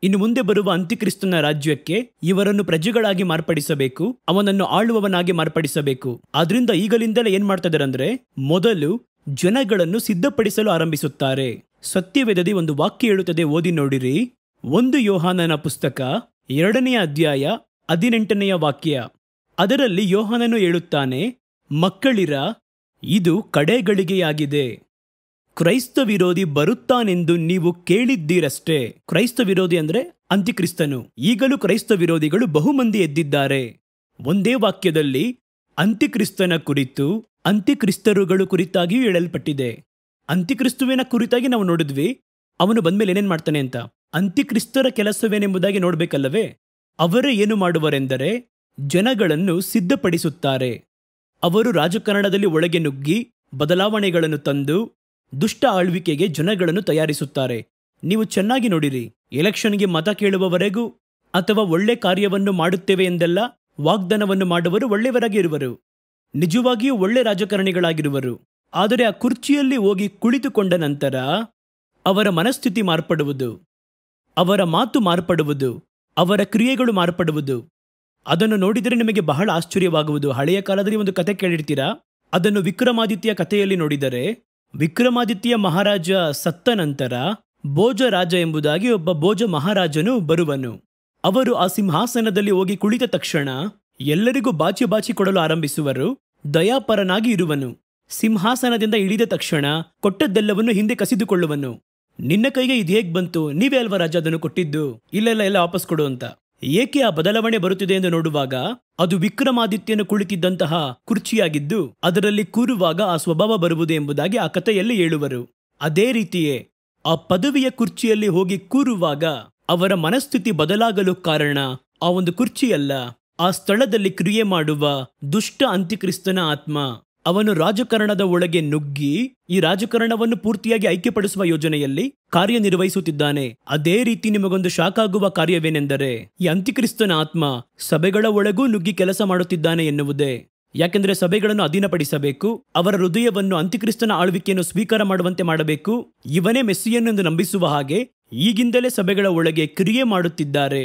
ಇನ್ನು ಮುಂದೆ ಬರುವ ಅಂತ್ಯಕ್ರಿಸ್ತನ ರಾಜ್ಯಕ್ಕೆ ಇವರನ್ನು ಪ್ರಜೆಗಳಾಗಿ ಮಾರ್ಪಡಿಸಬೇಕು ಅವನನ್ನು ಆಳುವವನಾಗಿ ಮಾರ್ಪಡಿಸಬೇಕು ಅದರಿಂದ ಈಗಲಿಂದಲೇ ಏನ್ ಮಾಡ್ತಾ ಮೊದಲು ಜನಗಳನ್ನು ಸಿದ್ಧಪಡಿಸಲು ಆರಂಭಿಸುತ್ತಾರೆ ಸತ್ಯವೇದದಿ ಒಂದು ವಾಕ್ಯ ಹೇಳುತ್ತದೆ ಓದಿ ನೋಡಿರಿ ಒಂದು ಯೋಹಾನನ ಪುಸ್ತಕ ಎರಡನೆಯ ಅಧ್ಯಾಯ ಹದಿನೆಂಟನೆಯ ವಾಕ್ಯ ಅದರಲ್ಲಿ ಯೋಹಾನನು ಹೇಳುತ್ತಾನೆ ಮಕ್ಕಳಿರ ಇದು ಕಡೆಗಳಿಗೆಯಾಗಿದೆ ಕ್ರೈಸ್ತ ವಿರೋಧಿ ಬರುತ್ತಾನೆಂದು ನೀವು ಕೇಳಿದ್ದೀರಷ್ಟೇ ಕ್ರೈಸ್ತ ವಿರೋಧಿ ಅಂದ್ರೆ ಅಂತಿಕ್ರಿಸ್ತನು ಈಗಲೂ ಕ್ರೈಸ್ತ ವಿರೋಧಿಗಳು ಬಹುಮಂದಿ ಎದ್ದಿದ್ದಾರೆ ಒಂದೇ ವಾಕ್ಯದಲ್ಲಿ ಅಂತಿಕ್ರಿಸ್ತನ ಕುರಿತು ಅಂತಿಕ್ರಿಸ್ತರುಗಳು ಕುರಿತಾಗಿಯೂ ಹೇಳಲ್ಪಟ್ಟಿದೆ ಅಂತಿಕ್ರಿಸ್ತುವಿನ ಕುರಿತಾಗಿ ನಾವು ನೋಡಿದ್ವಿ ಅವನು ಬಂದ್ಮೇಲೆ ಏನೇನು ಮಾಡ್ತಾನೆ ಅಂತ ಅಂತಿಕ್ರಿಸ್ತರ ಕೆಲಸವೇನೆಂಬುದಾಗಿ ನೋಡಬೇಕಲ್ಲವೇ ಅವರೇ ಏನು ಮಾಡುವರೆಂದರೆ ಜನಗಳನ್ನು ಸಿದ್ಧಪಡಿಸುತ್ತಾರೆ ಅವರು ರಾಜಕಾರಣದಲ್ಲಿ ಒಳಗೆ ನುಗ್ಗಿ ಬದಲಾವಣೆಗಳನ್ನು ತಂದು ದುಷ್ಟ ಆಳ್ವಿಕೆಗೆ ಜನಗಳನ್ನು ತಯಾರಿಸುತ್ತಾರೆ ನೀವು ಚೆನ್ನಾಗಿ ನೋಡಿರಿ ಎಲೆಕ್ಷನ್ಗೆ ಮತ ಕೇಳುವವರೆಗೂ ಅಥವಾ ಒಳ್ಳೆ ಕಾರ್ಯವನ್ನು ಮಾಡುತ್ತೇವೆ ಎಂದೆಲ್ಲ ವಾಗ್ದಾನವನ್ನು ಮಾಡುವರು ಒಳ್ಳೆಯವರಾಗಿ ಇರುವರು ನಿಜವಾಗಿಯೂ ಒಳ್ಳೆ ರಾಜಕಾರಣಿಗಳಾಗಿರುವರು ಆದರೆ ಆ ಕುರ್ಚಿಯಲ್ಲಿ ಹೋಗಿ ಕುಳಿತುಕೊಂಡ ನಂತರ ಅವರ ಮನಸ್ಥಿತಿ ಮಾರ್ಪಡುವುದು ಅವರ ಮಾತು ಮಾರ್ಪಡುವುದು ಅವರ ಕ್ರಿಯೆಗಳು ಮಾರ್ಪಡುವುದು ಅದನ್ನು ನೋಡಿದರೆ ನಿಮಗೆ ಬಹಳ ಆಶ್ಚರ್ಯವಾಗುವುದು ಹಳೆಯ ಕಾಲದಲ್ಲಿ ಒಂದು ಕತೆ ಕೇಳಿರ್ತೀರಾ ಅದನ್ನು ವಿಕ್ರಮಾದಿತ್ಯ ಕಥೆಯಲ್ಲಿ ನೋಡಿದರೆ ವಿಕ್ರಮಾದಿತ್ಯ ಮಹಾರಾಜ ಸತ್ತ ನಂತರ ಭೋಜರಾಜ ಎಂಬುದಾಗಿ ಒಬ್ಬ ಭೋಜ ಮಹಾರಾಜನು ಬರುವನು ಅವರು ಆ ಸಿಂಹಾಸನದಲ್ಲಿ ಹೋಗಿ ಕುಳಿತ ತಕ್ಷಣ ಎಲ್ಲರಿಗೂ ಬಾಚಿ ಬಾಚಿ ಕೊಡಲು ಆರಂಭಿಸುವರು ದಯಾಪರನಾಗಿ ಇರುವನು ಸಿಂಹಾಸನದಿಂದ ಇಳಿದ ತಕ್ಷಣ ಕೊಟ್ಟದ್ದೆಲ್ಲವನ್ನು ಹಿಂದೆ ಕಸಿದುಕೊಳ್ಳುವನು ನಿನ್ನ ಕೈಗೆ ಇದು ಹೇಗೆ ಬಂತು ನೀವೇ ಅಲ್ವಾ ರಾಜ ಅದನ್ನು ಕೊಟ್ಟಿದ್ದು ಇಲ್ಲೆಲ್ಲ ಎಲ್ಲ ವಾಪಸ್ ಕೊಡು ಅಂತ ಏಕೆ ಆ ಬದಲಾವಣೆ ಬರುತ್ತಿದೆ ಎಂದು ನೋಡುವಾಗ ಅದು ವಿಕ್ರಮಾದಿತ್ಯನು ಕುಳಿತಿದ್ದಂತಹ ಕುರ್ಚಿಯಾಗಿದ್ದು ಅದರಲ್ಲಿ ಕೂರುವಾಗ ಆ ಸ್ವಭಾವ ಬರುವುದು ಎಂಬುದಾಗಿ ಆ ಕಥೆಯಲ್ಲಿ ಹೇಳುವರು ಅದೇ ರೀತಿಯೇ ಆ ಪದವಿಯ ಕುರ್ಚಿಯಲ್ಲಿ ಹೋಗಿ ಕೂರುವಾಗ ಅವರ ಮನಸ್ಥಿತಿ ಬದಲಾಗಲು ಕಾರಣ ಆ ಒಂದು ಕುರ್ಚಿಯಲ್ಲ ಆ ಸ್ಥಳದಲ್ಲಿ ಕ್ರಿಯೆ ಮಾಡುವ ದುಷ್ಟ ಅಂತ್ಯಕ್ರಿಸ್ತನ ಆತ್ಮ ಅವನು ರಾಜಕಾರಣದ ಒಳಗೆ ನುಗ್ಗಿ ಈ ರಾಜಕಾರಣವನ್ನು ಪೂರ್ತಿಯಾಗಿ ಐಕ್ಯಪಡಿಸುವ ಯೋಜನೆಯಲ್ಲಿ ಕಾರ್ಯನಿರ್ವಹಿಸುತ್ತಿದ್ದಾನೆ ಅದೇ ರೀತಿ ನಿಮಗೊಂದು ಶಾಕ್ ಆಗುವ ಕಾರ್ಯವೇನೆಂದರೆ ಈ ಅಂತಿಕ್ರಿಸ್ತನ ಆತ್ಮ ಸಭೆಗಳ ಒಳಗೂ ನುಗ್ಗಿ ಕೆಲಸ ಮಾಡುತ್ತಿದ್ದಾನೆ ಎನ್ನುವುದೇ ಯಾಕೆಂದರೆ ಸಭೆಗಳನ್ನು ಅಧೀನಪಡಿಸಬೇಕು ಅವರ ಹೃದಯವನ್ನು ಅಂತಿಕ್ರಿಸ್ತನ ಆಳ್ವಿಕೆಯನ್ನು ಸ್ವೀಕಾರ ಮಾಡುವಂತೆ ಮಾಡಬೇಕು ಇವನೇ ಎಂದು ನಂಬಿಸುವ ಹಾಗೆ ಈಗಿಂದಲೇ ಸಭೆಗಳ ಒಳಗೆ ಕ್ರಿಯೆ ಮಾಡುತ್ತಿದ್ದಾರೆ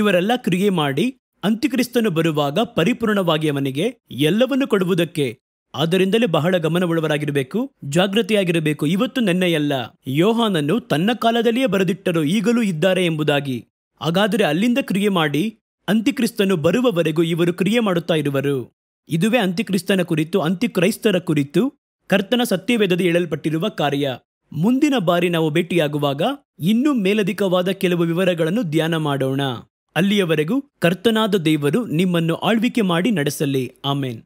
ಇವರೆಲ್ಲ ಕ್ರಿಯೆ ಮಾಡಿ ಅಂತಿಕ್ರಿಸ್ತನು ಬರುವಾಗ ಪರಿಪೂರ್ಣವಾಗಿ ಅವನಿಗೆ ಎಲ್ಲವನ್ನು ಕೊಡುವುದಕ್ಕೆ ಆದ್ದರಿಂದಲೇ ಬಹಳ ಗಮನವುಳ್ಳವರಾಗಿರಬೇಕು ಜಾಗೃತಿಯಾಗಿರಬೇಕು ಇವತ್ತು ನೆನ್ನೆಯಲ್ಲ ಯೋಹಾನನ್ನು ತನ್ನ ಕಾಲದಲ್ಲಿಯೇ ಬರೆದಿಟ್ಟರು ಈಗಲೂ ಇದ್ದಾರೆ ಎಂಬುದಾಗಿ ಹಾಗಾದರೆ ಅಲ್ಲಿಂದ ಕ್ರಿಯೆ ಮಾಡಿ ಅಂತಿಕ್ರಿಸ್ತನು ಬರುವವರೆಗೂ ಇವರು ಕ್ರಿಯೆ ಮಾಡುತ್ತಾ ಇರುವರು ಇದುವೇ ಅಂತಿಕ್ರಿಸ್ತನ ಕುರಿತು ಅಂತಿಕ್ರೈಸ್ತರ ಕುರಿತು ಕರ್ತನ ಸತ್ಯವೇದದ ಹೇಳಲ್ಪಟ್ಟಿರುವ ಕಾರ್ಯ ಮುಂದಿನ ಬಾರಿ ನಾವು ಭೇಟಿಯಾಗುವಾಗ ಇನ್ನೂ ಮೇಲಧಿಕವಾದ ಕೆಲವು ವಿವರಗಳನ್ನು ಧ್ಯಾನ ಮಾಡೋಣ ಅಲ್ಲಿಯವರೆಗೂ ಕರ್ತನಾದ ದೇವರು ನಿಮ್ಮನ್ನು ಆಳ್ವಿಕೆ ಮಾಡಿ ನಡೆಸಲಿ ಆಮೇನ್